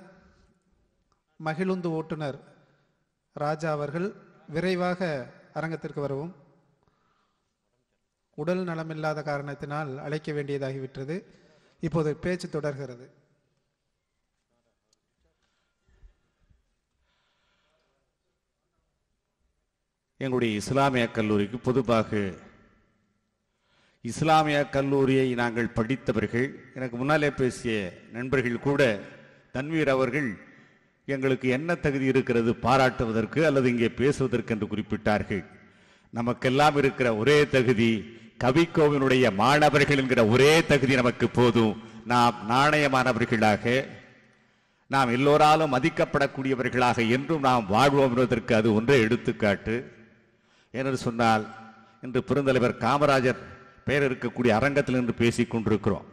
மகிழுந்து ஓட்டுநர் ராஜா அவர்கள் விரைவாக அரங்கத்திற்கு வரவும் உடல் நலமில்லாத காரணத்தினால் அழைக்க வேண்டியதாகிவிட்டது இப்போது பேச்சு தொடர்கிறது எங்களுடைய இஸ்லாமிய கல்லூரிக்கு பொதுவாக இஸ்லாமிய கல்லூரியை நாங்கள் படித்தவர்கள் எனக்கு முன்னாலே பேசிய நண்பர்கள் கூட தன்வீர் அவர்கள் எங்களுக்கு என்ன தகுதி இருக்கிறது பாராட்டுவதற்கு அல்லது இங்கே பேசுவதற்கு என்று குறிப்பிட்டார்கள் நமக்கெல்லாம் இருக்கிற ஒரே தகுதி கவிக்கோவினுடைய மாணவர்கள் என்கிற ஒரே தகுதி நமக்கு போதும் நாம் நாணயமானவர்களாக நாம் எல்லோராலும் மதிக்கப்படக்கூடியவர்களாக என்றும் நாம் வாழ்வோம் என்பதற்கு அது ஒன்றே எடுத்துக்காட்டு என்று சொன்னால் இன்று பெருந்தலைவர் காமராஜர் பெயர் இருக்கக்கூடிய அரங்கத்திலிருந்து பேசிக் கொண்டிருக்கிறோம்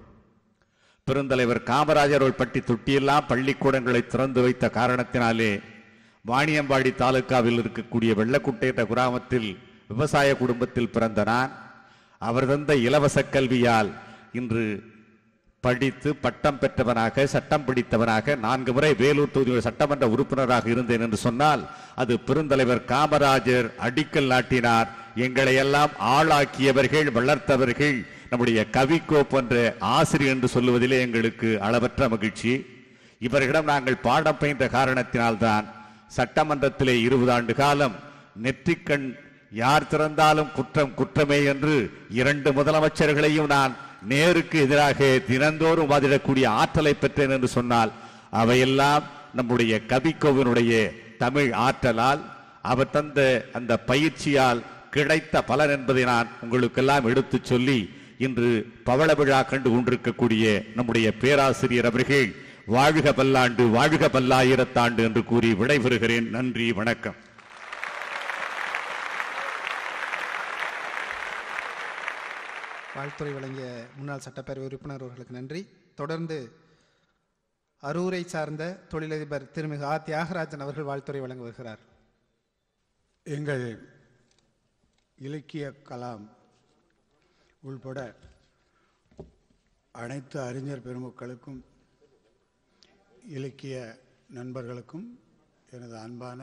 பெருந்தலைவர் காமராஜர் பட்டி தொட்டியெல்லாம் பள்ளிக்கூடங்களை திறந்து வைத்த காரணத்தினாலே வாணியம்பாடி தாலுக்காவில் இருக்கக்கூடிய வெள்ளக்குட்டை கிராமத்தில் விவசாய குடும்பத்தில் பிறந்த நான் அவர் தந்த இலவச கல்வியால் இன்று படித்து பட்டம் பெற்றவனாக சட்டம் பிடித்தவனாக நான்கு முறை வேலூர் தொகுதியில் சட்டமன்ற உறுப்பினராக இருந்தேன் என்று சொன்னால் அது பெருந்தலைவர் காமராஜர் அடிக்கல் நாட்டினார் எங்களை எல்லாம் ஆளாக்கியவர்கள் வளர்த்தவர்கள் நம்முடைய கவிக்கோ போன்ற ஆசிரியர் என்று சொல்லுவதிலே எங்களுக்கு அளவற்ற மகிழ்ச்சி இவர்களிடம் நாங்கள் பாடம் பயின்ற காரணத்தினால்தான் சட்டமன்றத்திலே இருபது ஆண்டு காலம் நெற்றிக்கண் யார் திறந்தாலும் குற்றம் குற்றமே என்று இரண்டு முதலமைச்சர்களையும் நான் நேருக்கு எதிராக தினந்தோறும் வாதிடக்கூடிய ஆற்றலை பெற்றேன் என்று சொன்னால் அவையெல்லாம் நம்முடைய கவிக்கோவினுடைய தமிழ் ஆற்றலால் அவர் தந்த அந்த பயிற்சியால் கிடைத்த பலன் என்பதை நான் உங்களுக்கெல்லாம் எடுத்து சொல்லி இன்று பவள விழா கண்டு கொண்டிருக்கக்கூடிய நம்முடைய பேராசிரியர் அவர்கள் வாழ்க பல்லாண்டு வாழ்க பல்லாயிரத்தாண்டு என்று கூறி விடைபெறுகிறேன் நன்றி வணக்கம் வாழ்த்துறை வழங்கிய முன்னாள் சட்டப்பேரவை உறுப்பினர் அவர்களுக்கு நன்றி தொடர்ந்து அரூரை சார்ந்த தொழிலதிபர் திருமிகு ஆ தியாகராஜன் அவர்கள் வாழ்த்துறை வழங்க வருகிறார் எங்கள் இலக்கிய கலாம் உள்பட அனைத்து அறிஞர் பெருமக்களுக்கும் இலக்கிய நண்பர்களுக்கும் எனது அன்பான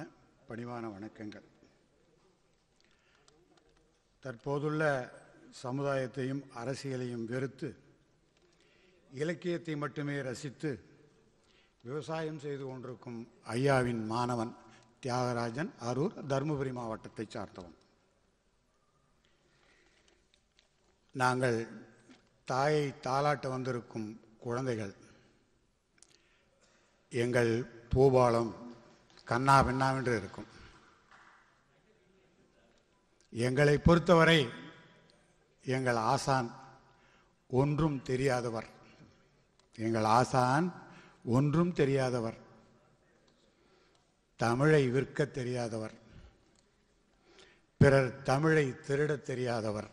பணிவான வணக்கங்கள் தற்போதுள்ள சமுதாயத்தையும் அரசியலையும் வெறுத்து இலக்கியத்தை மட்டுமே ரசித்து விவசாயம் செய்து கொண்டிருக்கும் ஐயாவின் மாணவன் தியாகராஜன் அரூர் தருமபுரி மாவட்டத்தை சார்ந்தவன் நாங்கள் தாயை தாளாட்ட வந்திருக்கும் குழந்தைகள் எங்கள் பூபாலம் கண்ணா பின்னாவென்று இருக்கும் எங்களை பொறுத்தவரை எங்கள் ஆசான் ஒன்றும் தெரியாதவர் எங்கள் ஆசான் ஒன்றும் தெரியாதவர் தமிழை விற்க தெரியாதவர் பிறர் தமிழை திருடத் தெரியாதவர்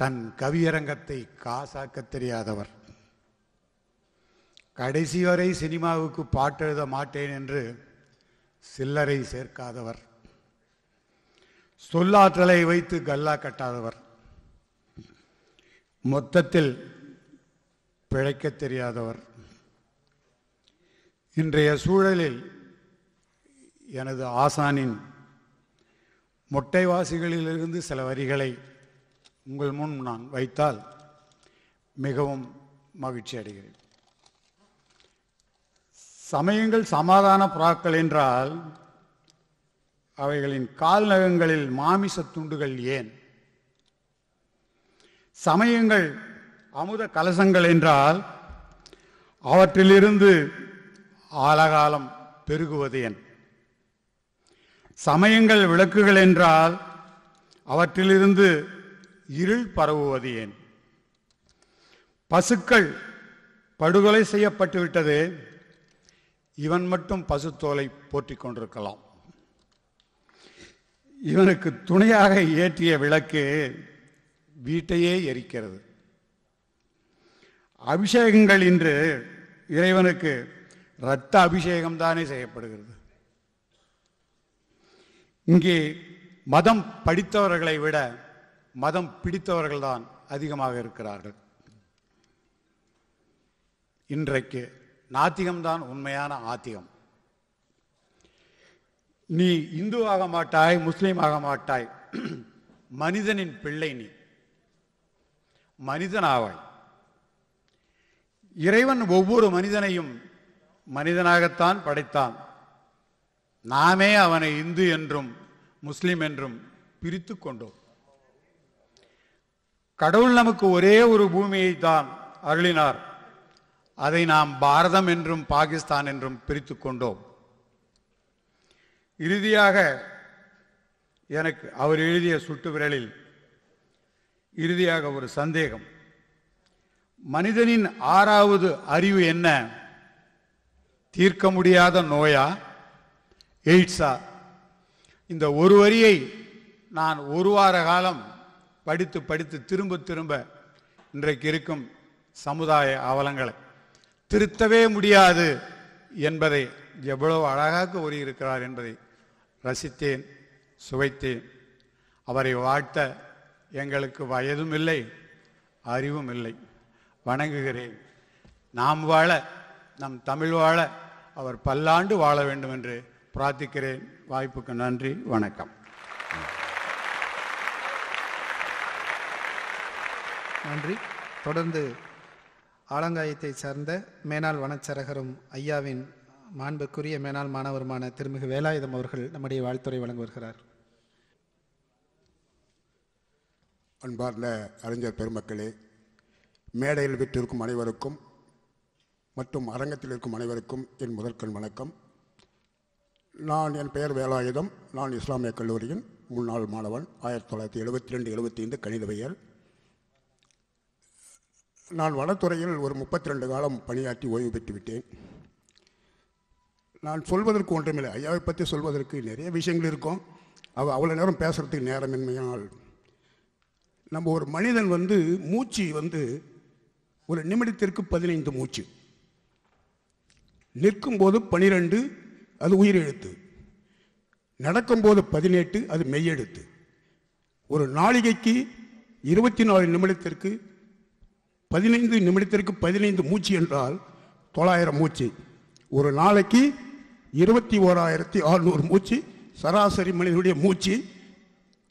தன் கவியரங்கத்தை காசாக்க தெரியாதவர் கடைசி வரை சினிமாவுக்கு பாட்டு எழுத மாட்டேன் என்று சில்லறை சேர்க்காதவர் சொல்லாற்றலை வைத்து கல்லா கட்டாதவர் மொத்தத்தில் பிழைக்க தெரியாதவர் இன்றைய சூழலில் எனது ஆசானின் மொட்டைவாசிகளிலிருந்து சில வரிகளை உங்கள் முன் நான் வைத்தால் மிகவும் மகிழ்ச்சி அடைகிறேன் சமயங்கள் சமாதான புறாக்கள் என்றால் அவைகளின் கால்நகங்களில் மாமிச துண்டுகள் ஏன் சமயங்கள் அமுத கலசங்கள் என்றால் அவற்றிலிருந்து ஆலகாலம் பெருகுவது என் சமயங்கள் விளக்குகள் என்றால் அவற்றிலிருந்து இருள் பரவுவது ஏன் பசுக்கள் படுகொலை செய்யப்பட்டுவிட்டது இவன் மட்டும் பசுத்தோலை போற்றி கொண்டிருக்கலாம் இவனுக்கு துணையாக ஏற்றிய விளக்கு வீட்டையே எரிக்கிறது அபிஷேகங்கள் இன்று இறைவனுக்கு இரத்த அபிஷேகம் தானே செய்யப்படுகிறது இங்கே மதம் படித்தவர்களை விட மதம் பிடித்தவர்கள்தான் அதிகமாக இருக்கிறார்கள் இன்றைக்கு நாத்திகம்தான் உண்மையான ஆத்திகம் நீ இந்துவாக மாட்டாய் முஸ்லீம் ஆக மாட்டாய் மனிதனின் பிள்ளை நீ மனிதனாவாய் இறைவன் ஒவ்வொரு மனிதனையும் மனிதனாகத்தான் படைத்தான் நாமே அவனை இந்து என்றும் முஸ்லிம் என்றும் பிரித்து கொண்டோம் கடவுள் நமக்கு ஒரே ஒரு பூமியை தான் அருளினார் அதை நாம் பாரதம் என்றும் பாகிஸ்தான் என்றும் பிரித்து கொண்டோம் இறுதியாக எனக்கு அவர் எழுதிய சுட்டு விரலில் இறுதியாக ஒரு சந்தேகம் மனிதனின் ஆறாவது அறிவு என்ன தீர்க்க முடியாத நோயா எய்ட்ஸா இந்த ஒரு வரியை நான் ஒரு வார காலம் படித்து படித்து திரும்ப திரும்ப இன்றைக்கு இருக்கும் சமுதாய அவலங்களை திருத்தவே முடியாது என்பதை எவ்வளவு அழகாக கூறியிருக்கிறார் என்பதை ரசித்தேன் சுவைத்தேன் அவரை வாழ்த்த எங்களுக்கு வயதும் இல்லை அறிவும் இல்லை வணங்குகிறேன் நாம் வாழ நம் தமிழ் வாழ அவர் பல்லாண்டு வாழ வேண்டும் என்று பிரார்த்திக்கிறேன் வாய்ப்புக்கு நன்றி வணக்கம் நன்றி தொடர்ந்து ஆலங்காயத்தை சார்ந்த மேனாள் வனச்சரகரும் ஐயாவின் மாண்புக்குரிய மேனாள் மாணவருமான திருமிகு வேலாயுதம் அவர்கள் நம்முடைய வாழ்த்துறை வழங்க வருகிறார் அன்பார்ந்த அறிஞர் பெருமக்களே மேடையில் விட்டிருக்கும் அனைவருக்கும் மற்றும் அரங்கத்தில் இருக்கும் அனைவருக்கும் என் முதற்கண் வணக்கம் நான் என் பெயர் வேலாயுதம் நான் இஸ்லாமிய கல்லூரியின் முன்னாள் மாணவன் ஆயிரத்தி தொள்ளாயிரத்தி எழுபத்தி ரெண்டு எழுபத்தி ஐந்து கணிதவியல் நான் வனத்துறையில் ஒரு முப்பத்தி ரெண்டு காலம் பணியாற்றி ஓய்வு பெற்று விட்டேன் நான் சொல்வதற்கு ஒன்றுமில்லை ஐயாவை பற்றி சொல்வதற்கு நிறைய விஷயங்கள் இருக்கும் அவள் அவ்வளோ நேரம் பேசுகிறதுக்கு நேரமின்மையால் நம்ம ஒரு மனிதன் வந்து மூச்சு வந்து ஒரு நிமிடத்திற்கு பதினைந்து மூச்சு நிற்கும்போது பனிரெண்டு அது உயிரெழுத்து நடக்கும்போது பதினெட்டு அது மெய்யெழுத்து ஒரு நாளிகைக்கு இருபத்தி நாலு நிமிடத்திற்கு பதினைந்து நிமிடத்திற்கு பதினைந்து மூச்சு என்றால் தொள்ளாயிரம் மூச்சு ஒரு நாளைக்கு இருபத்தி ஓராயிரத்தி ஆறுநூறு மூச்சு சராசரி மனிதனுடைய மூச்சு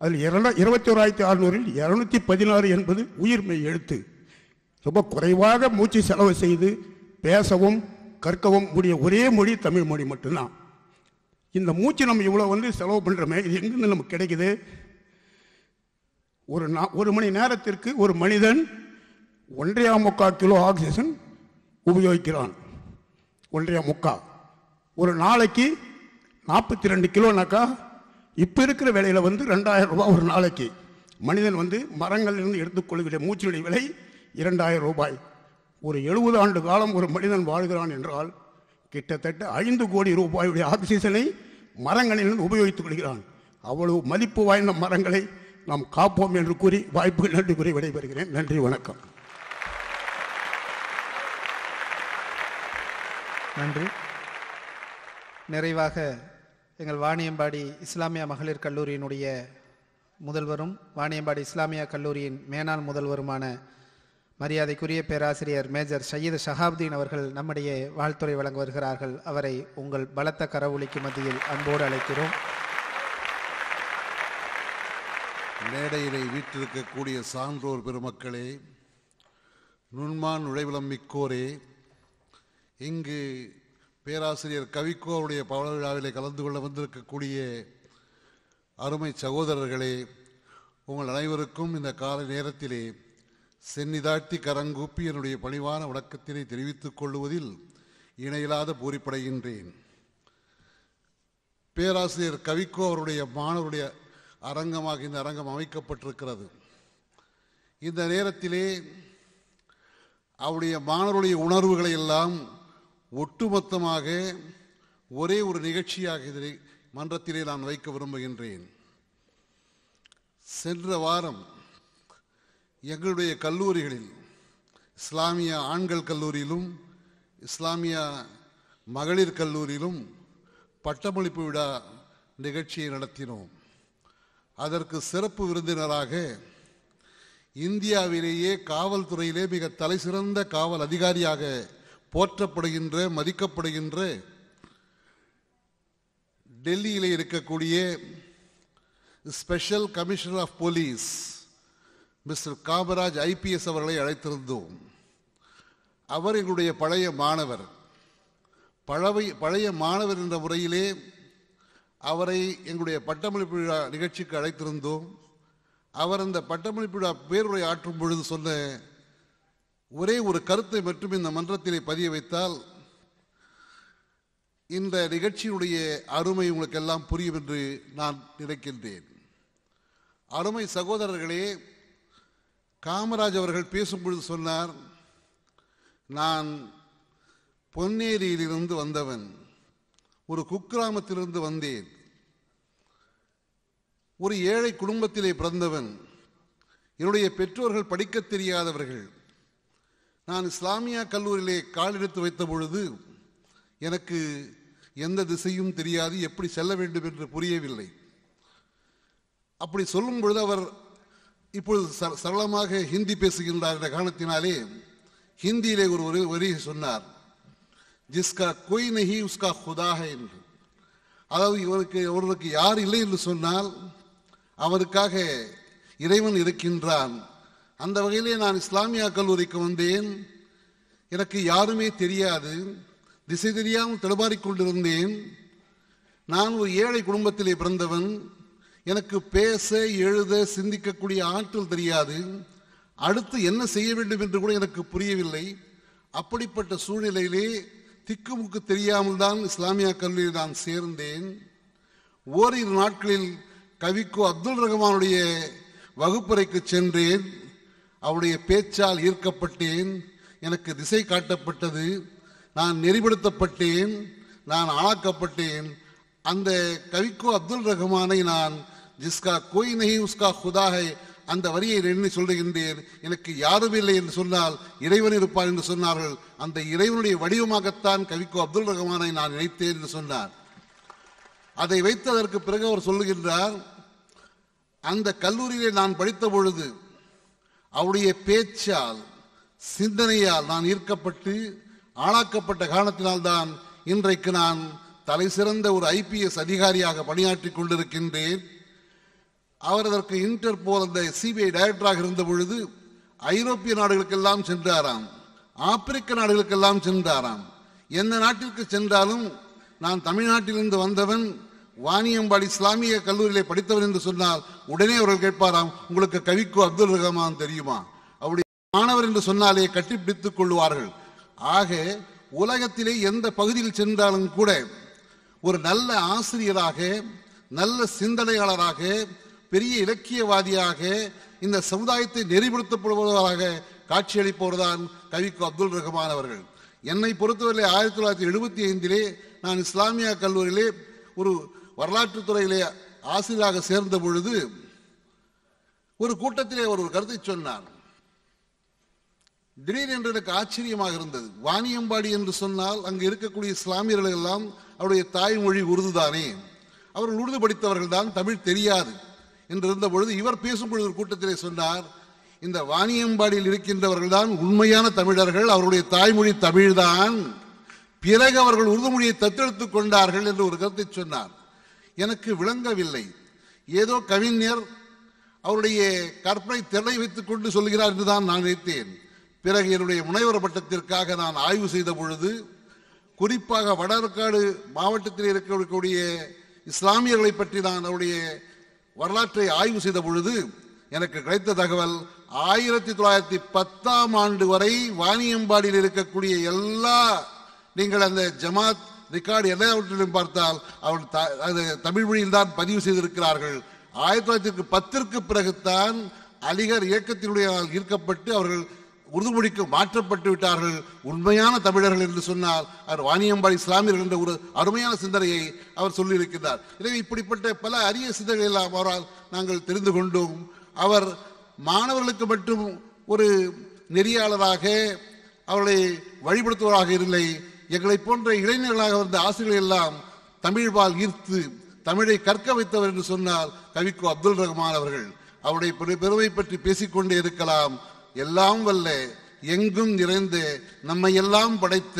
அதில் இரண்டா இருபத்தி ஓராயிரத்தி ஆறுநூறில் இரநூத்தி பதினாறு என்பது உயிர்மை எழுத்து ரொம்ப குறைவாக மூச்சு செலவு செய்து பேசவும் கற்கவும் முடிய ஒரே மொழி தமிழ் மொழி மட்டும்தான் இந்த மூச்சு நம்ம இவ்வளோ வந்து செலவு பண்ணுறோமே இது எங்கேருந்து நமக்கு கிடைக்குது ஒரு நா ஒரு மணி நேரத்திற்கு ஒரு மனிதன் ஒன்றையா முக்கா கிலோ ஆக்சிஜன் உபயோகிக்கிறான் ஒன்றையா முக்கா ஒரு நாளைக்கு நாற்பத்தி ரெண்டு கிலோனாக்கா இப்போ இருக்கிற விலையில் வந்து ரெண்டாயிரம் ரூபாய் ஒரு நாளைக்கு மனிதன் வந்து மரங்களிலிருந்து எடுத்துக்கொள்கிற மூச்சினுடைய விலை இரண்டாயிரம் ரூபாய் ஒரு எழுபது ஆண்டு காலம் ஒரு மனிதன் வாழ்கிறான் என்றால் கிட்டத்தட்ட ஐந்து கோடி ரூபாயுடைய ஆக்சிஜனை மரங்களிலிருந்து உபயோகித்துக் கொள்கிறான் அவ்வளவு மதிப்பு வாய்ந்த மரங்களை நாம் காப்போம் என்று கூறி வாய்ப்புகள் நன்றி கூறி விடைபெறுகிறேன் நன்றி வணக்கம் நன்றி நிறைவாக எங்கள் வாணியம்பாடி இஸ்லாமிய மகளிர் கல்லூரியினுடைய முதல்வரும் வாணியம்பாடி இஸ்லாமிய கல்லூரியின் மேனாள் முதல்வருமான மரியாதைக்குரிய பேராசிரியர் மேஜர் ஷயீத் ஷஹாப்தீன் அவர்கள் நம்முடைய வாழ்த்துறை வழங்க வருகிறார்கள் அவரை உங்கள் பலத்த கரவுளிக்கு மத்தியில் அன்போடு அழைக்கிறோம் மேடையிலே வீட்டிருக்கக்கூடிய சான்றோர் பெருமக்களே நுண்மான் நுழைவுளம் மிக்கோரே இங்கு பேராசிரியர் கவிக்கோ அவருடைய பவள விழாவிலே கலந்து கொள்ள வந்திருக்கக்கூடிய அருமை சகோதரர்களே உங்கள் அனைவருக்கும் இந்த கால நேரத்திலே சென்னிதாட்டி கரங்கூப்பி என்னுடைய பணிவான வணக்கத்தினை தெரிவித்துக் கொள்வதில் இணையில்லாத பூரிப்படைகின்றேன் பேராசிரியர் கவிக்கோ அவருடைய மாணவருடைய அரங்கமாக இந்த அரங்கம் அமைக்கப்பட்டிருக்கிறது இந்த நேரத்திலே அவருடைய மாணவருடைய உணர்வுகளை எல்லாம் ஒட்டுமொத்தமாக ஒரே ஒரு நிகழ்ச்சியாக இதனை மன்றத்திலே நான் வைக்க விரும்புகின்றேன் சென்ற வாரம் எங்களுடைய கல்லூரிகளில் இஸ்லாமிய ஆண்கள் கல்லூரியிலும் இஸ்லாமிய மகளிர் கல்லூரியிலும் பட்டமளிப்பு விழா நிகழ்ச்சியை நடத்தினோம் அதற்கு சிறப்பு விருந்தினராக இந்தியாவிலேயே காவல்துறையிலே மிக தலைசிறந்த காவல் அதிகாரியாக போற்றப்படுகின்ற மதிக்கப்படுகின்ற டெல்லியில் இருக்கக்கூடிய special commissioner of police mister Kamaraj IPS அவர்களை அழைத்திருந்தோம் அவர் எங்களுடைய பழைய மாணவர் பழவை பழைய மாணவர் என்ற முறையிலே அவரை எங்களுடைய பட்டமளிப்பு விழா நிகழ்ச்சிக்கு அழைத்திருந்தோம் அவர் அந்த பட்டமளிப்பு விழா பேருரை ஆற்றும் பொழுது சொன்ன ஒரே ஒரு கருத்தை மட்டும் இந்த மன்றத்திலே பதிய வைத்தால் இந்த நிகழ்ச்சியினுடைய அருமை உங்களுக்கு எல்லாம் புரியும் என்று நான் நினைக்கின்றேன் அருமை சகோதரர்களே காமராஜ் அவர்கள் பேசும்பொழுது சொன்னார் நான் பொன்னேரியிலிருந்து வந்தவன் ஒரு குக்கிராமத்திலிருந்து வந்தேன் ஒரு ஏழை குடும்பத்திலே பிறந்தவன் என்னுடைய பெற்றோர்கள் படிக்க தெரியாதவர்கள் நான் இஸ்லாமியா கல்லூரியிலே காலெடுத்து வைத்த பொழுது எனக்கு எந்த திசையும் தெரியாது எப்படி செல்ல வேண்டும் என்று புரியவில்லை அப்படி சொல்லும் பொழுது அவர் இப்பொழுது சரளமாக ஹிந்தி பேசுகின்றார் என்ற காரணத்தினாலே ஹிந்தியிலே ஒரு ஒரு வரி சொன்னார் ஜிஸ்கா கொய் நெஹி உஸ்கா ஹுதாக என்று அதாவது இவருக்கு ஒருவருக்கு யார் இல்லை என்று சொன்னால் அவருக்காக இறைவன் இருக்கின்றான் அந்த வகையிலே நான் இஸ்லாமியா கல்லூரிக்கு வந்தேன் எனக்கு யாருமே தெரியாது திசை தெரியாமல் தடுமாறிக் கொண்டிருந்தேன் நான் ஒரு ஏழை குடும்பத்திலே பிறந்தவன் எனக்கு பேச எழுத சிந்திக்கக்கூடிய ஆற்றல் தெரியாது அடுத்து என்ன செய்ய வேண்டும் என்று கூட எனக்கு புரியவில்லை அப்படிப்பட்ட சூழ்நிலையிலே திக்குமுக்கு தெரியாமல் தான் இஸ்லாமியா கல்லூரியில் நான் சேர்ந்தேன் ஓரிரு நாட்களில் கவிக்கு அப்துல் ரஹ்மானுடைய வகுப்பறைக்கு சென்றேன் அவருடைய பேச்சால் ஈர்க்கப்பட்டேன் எனக்கு திசை காட்டப்பட்டது நான் நெறிப்படுத்தப்பட்டேன் நான் ஆளாக்கப்பட்டேன் அந்த கவிக்கோ அப்துல் ரஹ்மானை நான் ஜிஸ்கா கோய் நஹி உஸ்கா ஹுதாகை அந்த வரியை எண்ணி சொல்லுகின்றேன் எனக்கு யாரும் இல்லை என்று சொன்னால் இறைவன் இருப்பார் என்று சொன்னார்கள் அந்த இறைவனுடைய வடிவமாகத்தான் கவிக்கோ அப்துல் ரஹ்மானை நான் நினைத்தேன் என்று சொன்னார் அதை வைத்ததற்கு பிறகு அவர் சொல்லுகின்றார் அந்த கல்லூரியிலே நான் படித்த பொழுது அவருடைய பேச்சால் சிந்தனையால் நான் ஈர்க்கப்பட்டு ஆளாக்கப்பட்ட காரணத்தினால்தான் இன்றைக்கு நான் தலை சிறந்த ஒரு ஐபிஎஸ் அதிகாரியாக பணியாற்றி கொண்டிருக்கின்றேன் அவர் அதற்கு இன்டர்போல் அந்த சிபிஐ டைரக்டராக இருந்த பொழுது ஐரோப்பிய நாடுகளுக்கெல்லாம் சென்றாராம் ஆப்பிரிக்க நாடுகளுக்கெல்லாம் சென்றாராம் எந்த நாட்டிற்கு சென்றாலும் நான் தமிழ்நாட்டிலிருந்து வந்தவன் வாணியம்பாடி இஸ்லாமிய கல்லூரியிலே படித்தவர் என்று சொன்னால் உடனே அவர்கள் கேட்பாராம் உங்களுக்கு கவிக்கு அப்துல் ரஹமான் தெரியுமா அப்படி மாணவர் என்று சொன்னாலே கட்டிப்பிடித்துக் கொள்வார்கள் ஆக உலகத்திலே எந்த பகுதியில் சென்றாலும் கூட ஒரு நல்ல ஆசிரியராக நல்ல சிந்தனையாளராக பெரிய இலக்கியவாதியாக இந்த சமுதாயத்தை நெறிப்படுத்தப்படுபவராக காட்சியளிப்பவர்தான் கவிக்கு அப்துல் ரஹ்மான் அவர்கள் என்னை பொறுத்தவரை ஆயிரத்தி தொள்ளாயிரத்தி எழுபத்தி ஐந்திலே நான் இஸ்லாமியா கல்லூரியிலே ஒரு துறையிலே ஆசிரியராக சேர்ந்த பொழுது ஒரு கூட்டத்திலே ஒரு கருத்தை சொன்னார் திடீரென்று எனக்கு ஆச்சரியமாக இருந்தது வாணியம்பாடி என்று சொன்னால் அங்கு இருக்கக்கூடிய இஸ்லாமியர்கள் எல்லாம் அவருடைய தாய்மொழி உருதுதானே அவர்கள் உருது படித்தவர்கள் தான் தமிழ் தெரியாது என்று இருந்த பொழுது இவர் பேசும் பொழுது ஒரு கூட்டத்திலே சொன்னார் இந்த வாணியம்பாடியில் இருக்கின்றவர்கள் தான் உண்மையான தமிழர்கள் அவருடைய தாய்மொழி தமிழ்தான் பிறகு அவர்கள் உருது மொழியை தத்தெடுத்துக் கொண்டார்கள் என்று ஒரு கருத்தை சொன்னார் எனக்கு விளங்கவில்லை ஏதோ கவிஞர் அவருடைய கற்பனை திறனை வைத்துக் கொண்டு சொல்கிறார் என்று தான் நான் நினைத்தேன் பிறகு என்னுடைய முனைவர் பட்டத்திற்காக நான் ஆய்வு செய்த பொழுது குறிப்பாக வடஆற்காடு மாவட்டத்தில் இருக்கக்கூடிய இஸ்லாமியர்களை பற்றி நான் அவருடைய வரலாற்றை ஆய்வு செய்த பொழுது எனக்கு கிடைத்த தகவல் ஆயிரத்தி தொள்ளாயிரத்தி பத்தாம் ஆண்டு வரை வாணியம்பாடியில் இருக்கக்கூடிய எல்லா நீங்கள் அந்த ஜமாத் ரெக்கார்டு எல்லாவற்றிலும் பார்த்தால் அவள் அது தமிழ் மொழியில் தான் பதிவு செய்திருக்கிறார்கள் ஆயிரத்தி தொள்ளாயிரத்தி பத்திற்கு பிறகுதான் அலிகர் இயக்கத்தினுடைய ஈர்க்கப்பட்டு அவர்கள் உருது மொழிக்கு மாற்றப்பட்டு விட்டார்கள் உண்மையான தமிழர்கள் என்று சொன்னால் அவர் வாணியம்பாடி இஸ்லாமியர்கள் என்ற ஒரு அருமையான சிந்தனையை அவர் சொல்லியிருக்கிறார் எனவே இப்படிப்பட்ட பல அரிய சிந்தனைகள் எல்லாம் அவரால் நாங்கள் தெரிந்து கொண்டோம் அவர் மாணவர்களுக்கு மட்டும் ஒரு நெறியாளராக அவர்களை வழிபடுத்துவராக இல்லை எங்களை போன்ற இளைஞர்களாக வந்த ஆசிரியர்கள் எல்லாம் தமிழ்வால் ஈர்த்து தமிழை கற்க வைத்தவர் என்று சொன்னால் கவிக்கோ அப்துல் ரஹ்மான் அவர்கள் அவருடைய பெருமை பற்றி பேசிக்கொண்டே இருக்கலாம் எல்லாம் வல்ல எங்கும் நிறைந்து நம்மை எல்லாம் படைத்த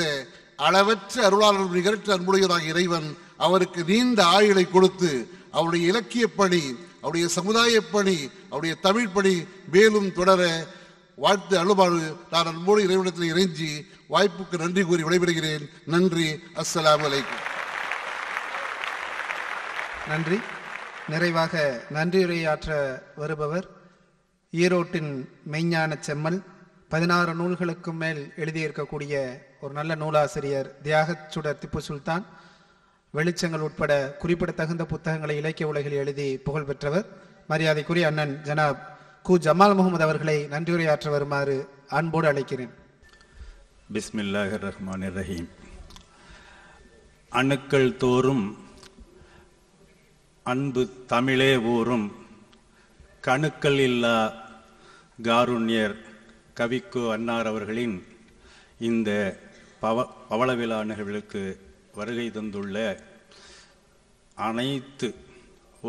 அளவற்ற அருளாளர் நிகழ்ச்சி அன்புடையதாக இறைவன் அவருக்கு நீண்ட ஆயுளை கொடுத்து அவருடைய இலக்கிய பணி அவருடைய சமுதாய பணி அவருடைய தமிழ் பணி மேலும் தொடர வாழ்த்து அழுபாடு நான் அன்போடு இறைவனத்தில் இறைஞ்சி வாய்ப்புக்கு நன்றி கூறி விடைபெறுகிறேன் நன்றி அஸ்லாம் வலைக்கும் நன்றி நிறைவாக நன்றியுரையாற்ற வருபவர் ஈரோட்டின் மெய்ஞான செம்மல் பதினாறு நூல்களுக்கும் மேல் எழுதியிருக்கக்கூடிய ஒரு நல்ல நூலாசிரியர் தியாகச் சுடர் திப்பு சுல்தான் வெளிச்சங்கள் உட்பட குறிப்பிடத்தகுந்த புத்தகங்களை இலக்கிய உலகில் எழுதி புகழ் பெற்றவர் மரியாதைக்குரிய அண்ணன் ஜனாப் கு ஜமால் முகமது அவர்களை நன்றியுரையாற்ற வருமாறு அன்போடு அழைக்கிறேன் பிஸ்மில்லாஹ் ரஹ்மான் ரஹீம் அணுக்கள் தோறும் அன்பு தமிழே ஊறும் கணுக்கள் இல்லா காருண்யர் கவிக்கு அன்னார் அவர்களின் இந்த பவ பவளவிழா நிகழ்வுகளுக்கு வருகை தந்துள்ள அனைத்து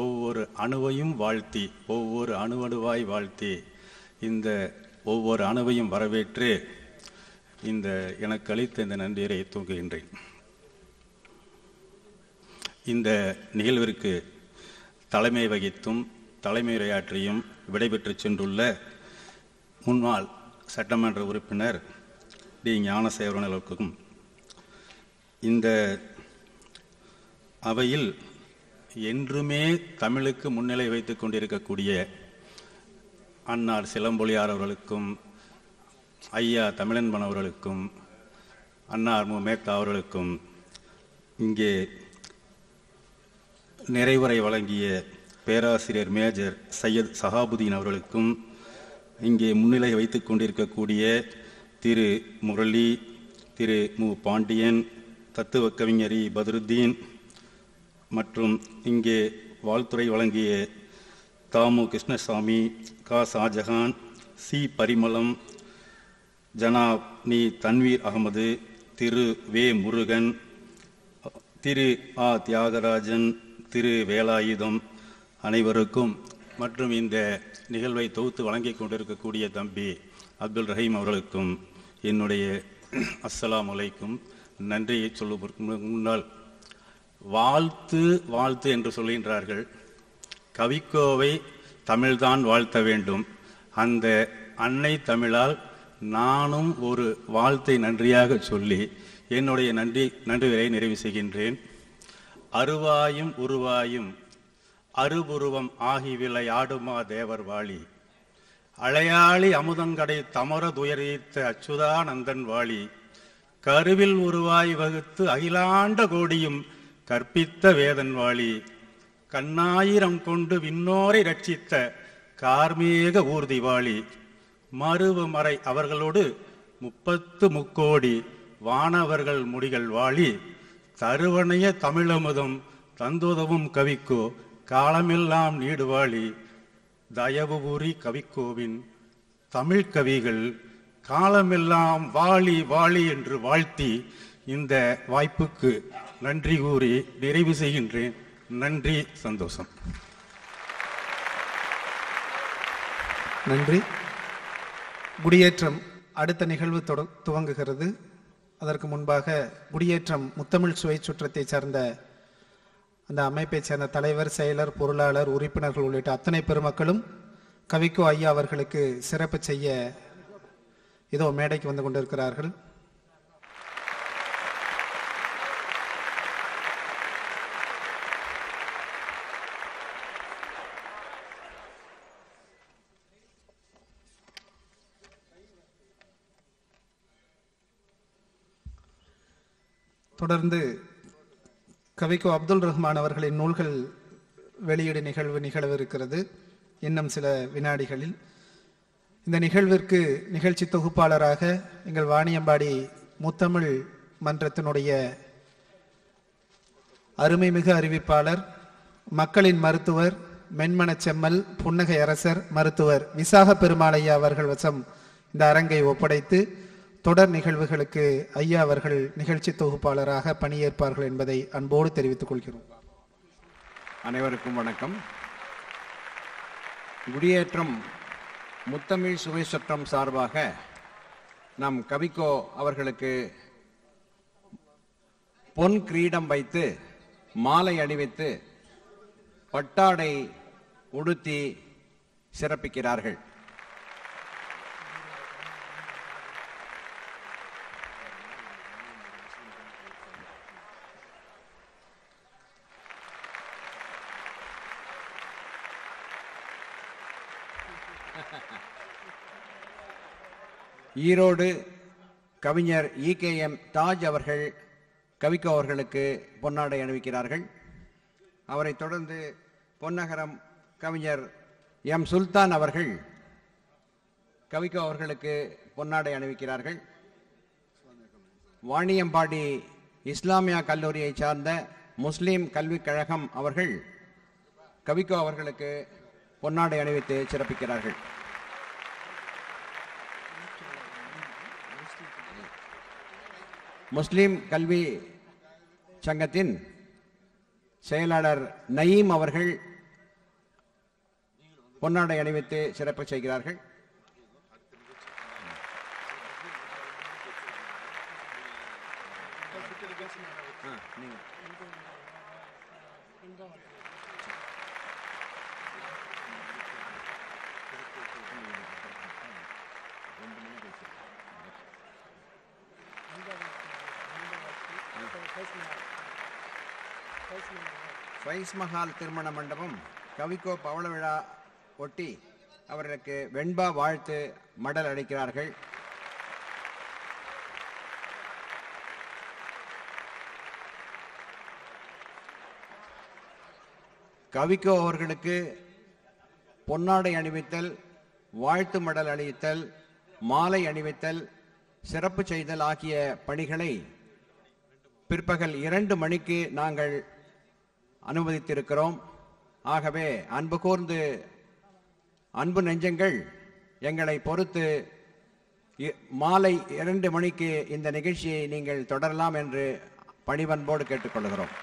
ஒவ்வொரு அணுவையும் வாழ்த்தி ஒவ்வொரு அணுவணுவாய் வாழ்த்தி இந்த ஒவ்வொரு அணுவையும் வரவேற்று இந்த எனக்கு அளித்த இந்த நன்றியரை தூங்குகின்றேன் இந்த நிகழ்விற்கு தலைமை வகித்தும் தலைமையுரையாற்றியும் விடைபெற்று சென்றுள்ள முன்னாள் சட்டமன்ற உறுப்பினர் டி ஞானசேவரன் அவர்களுக்கும் இந்த அவையில் என்றுமே தமிழுக்கு முன்னிலை வைத்து கொண்டிருக்கக்கூடிய அன்னார் சிலம்பொலியார் அவர்களுக்கும் ஐயா தமிழன்பன் அவர்களுக்கும் அன்னார் மு மேத்தா அவர்களுக்கும் இங்கே நிறைவுரை வழங்கிய பேராசிரியர் மேஜர் சையத் சஹாபுதீன் அவர்களுக்கும் இங்கே முன்னிலை வைத்து கொண்டிருக்கக்கூடிய திரு முரளி திரு மு பாண்டியன் தத்துவ கவிஞரி பத்ருத்தீன் மற்றும் இங்கே வாழ்த்துறை வழங்கிய தாமு கிருஷ்ணசாமி கா ஷாஜஹான் சி பரிமளம் ஜனாப் நீ தன்வீர் அகமது திரு வே முருகன் திரு ஆ தியாகராஜன் திரு வேலாயுதம் அனைவருக்கும் மற்றும் இந்த நிகழ்வை தொகுத்து வழங்கிக் கொண்டிருக்கக்கூடிய தம்பி அப்துல் ரஹீம் அவர்களுக்கும் என்னுடைய [clears throat] அஸ்லாம் வலைக்கும் நன்றியை சொல்லுவதற்கு முன்னால் வாழ்த்து வாழ்த்து என்று சொல்கின்றார்கள் கவிக்கோவை தமிழ்தான் வாழ்த்த வேண்டும் அந்த அன்னை தமிழால் நானும் ஒரு வாழ்த்தை நன்றியாக சொல்லி என்னுடைய நன்றி நன்றிகளை நிறைவு செய்கின்றேன் அருவாயும் உருவாயும் அருபுருவம் ஆகிவிலை ஆடுமா தேவர் வாழி அலையாளி அமுதங்கடை தமர துயரீத்த அச்சுதானந்தன் வாழி கருவில் உருவாய் வகுத்து அகிலாண்ட கோடியும் கற்பித்த வேதன்வாளி கண்ணாயிரம் கொண்டு விண்ணோரை ரட்சித்த கார்மேக ஊர்திவாளி மறை அவர்களோடு முப்பத்து முக்கோடி வானவர்கள் முடிகள் வாழி தருவணைய தமிழமுதும் தந்துதவும் கவிக்கோ காலமெல்லாம் நீடுவாளி தயவுபூரி கவிக்கோவின் தமிழ் கவிகள் காலமெல்லாம் வாழி வாழி என்று வாழ்த்தி இந்த வாய்ப்புக்கு நன்றி கூறி நிறைவு செய்கின்றேன் நன்றி சந்தோஷம் நன்றி குடியேற்றம் அடுத்த நிகழ்வு துவங்குகிறது அதற்கு முன்பாக குடியேற்றம் முத்தமிழ் சுவை சுற்றத்தை சார்ந்த அந்த அமைப்பை சேர்ந்த தலைவர் செயலர் பொருளாளர் உறுப்பினர்கள் உள்ளிட்ட அத்தனை பெருமக்களும் கவிக்கோ ஐயா அவர்களுக்கு சிறப்பு செய்ய இதோ மேடைக்கு வந்து கொண்டிருக்கிறார்கள் தொடர்ந்து கவிக்கோ அப்துல் ரஹ்மான் அவர்களின் நூல்கள் வெளியீடு நிகழ்வு நிகழவிருக்கிறது இன்னும் சில வினாடிகளில் இந்த நிகழ்விற்கு நிகழ்ச்சி தொகுப்பாளராக எங்கள் வாணியம்பாடி முத்தமிழ் மன்றத்தினுடைய அருமைமிகு அறிவிப்பாளர் மக்களின் மருத்துவர் மென்மன செம்மல் புன்னகை அரசர் மருத்துவர் விசாக பெருமாளையா அவர்கள் வசம் இந்த அரங்கை ஒப்படைத்து தொடர் நிகழ்வுகளுக்கு ஐயா அவர்கள் நிகழ்ச்சி தொகுப்பாளராக பணியேற்பார்கள் என்பதை அன்போடு தெரிவித்துக் கொள்கிறோம் அனைவருக்கும் வணக்கம் குடியேற்றம் முத்தமிழ் சுவை சட்டம் சார்பாக நம் கவிக்கோ அவர்களுக்கு பொன் கிரீடம் வைத்து மாலை அணிவித்து பட்டாடை உடுத்தி சிறப்பிக்கிறார்கள் ஈரோடு கவிஞர் இ கே எம் தாஜ் அவர்கள் கவிக்கோ அவர்களுக்கு பொன்னாடை அணிவிக்கிறார்கள் அவரை தொடர்ந்து பொன்னகரம் கவிஞர் எம் சுல்தான் அவர்கள் கவிக்கோ அவர்களுக்கு பொன்னாடை அணிவிக்கிறார்கள் வாணியம்பாடி இஸ்லாமியா கல்லூரியை சார்ந்த முஸ்லீம் கல்விக் கழகம் அவர்கள் கவிக்கோ அவர்களுக்கு பொன்னாடை அணிவித்து சிறப்பிக்கிறார்கள் முஸ்லீம் கல்வி சங்கத்தின் செயலாளர் நயீம் அவர்கள் பொன்னாடை அணிவித்து சிறப்பு செய்கிறார்கள் மஹால் திருமண மண்டபம் கவிக்கோ பவள விழா ஒட்டி அவர்களுக்கு வெண்பா வாழ்த்து மடல் அடைக்கிறார்கள் கவிக்கோ அவர்களுக்கு பொன்னாடை அணிவித்தல் வாழ்த்து மடல் அளித்தல் மாலை அணிவித்தல் சிறப்பு செய்தல் ஆகிய பணிகளை பிற்பகல் இரண்டு மணிக்கு நாங்கள் அனுமதித்திருக்கிறோம் ஆகவே அன்பு கூர்ந்து அன்பு நெஞ்சங்கள் எங்களை பொறுத்து மாலை இரண்டு மணிக்கு இந்த நிகழ்ச்சியை நீங்கள் தொடரலாம் என்று பணிவன்போடு கேட்டுக்கொள்கிறோம்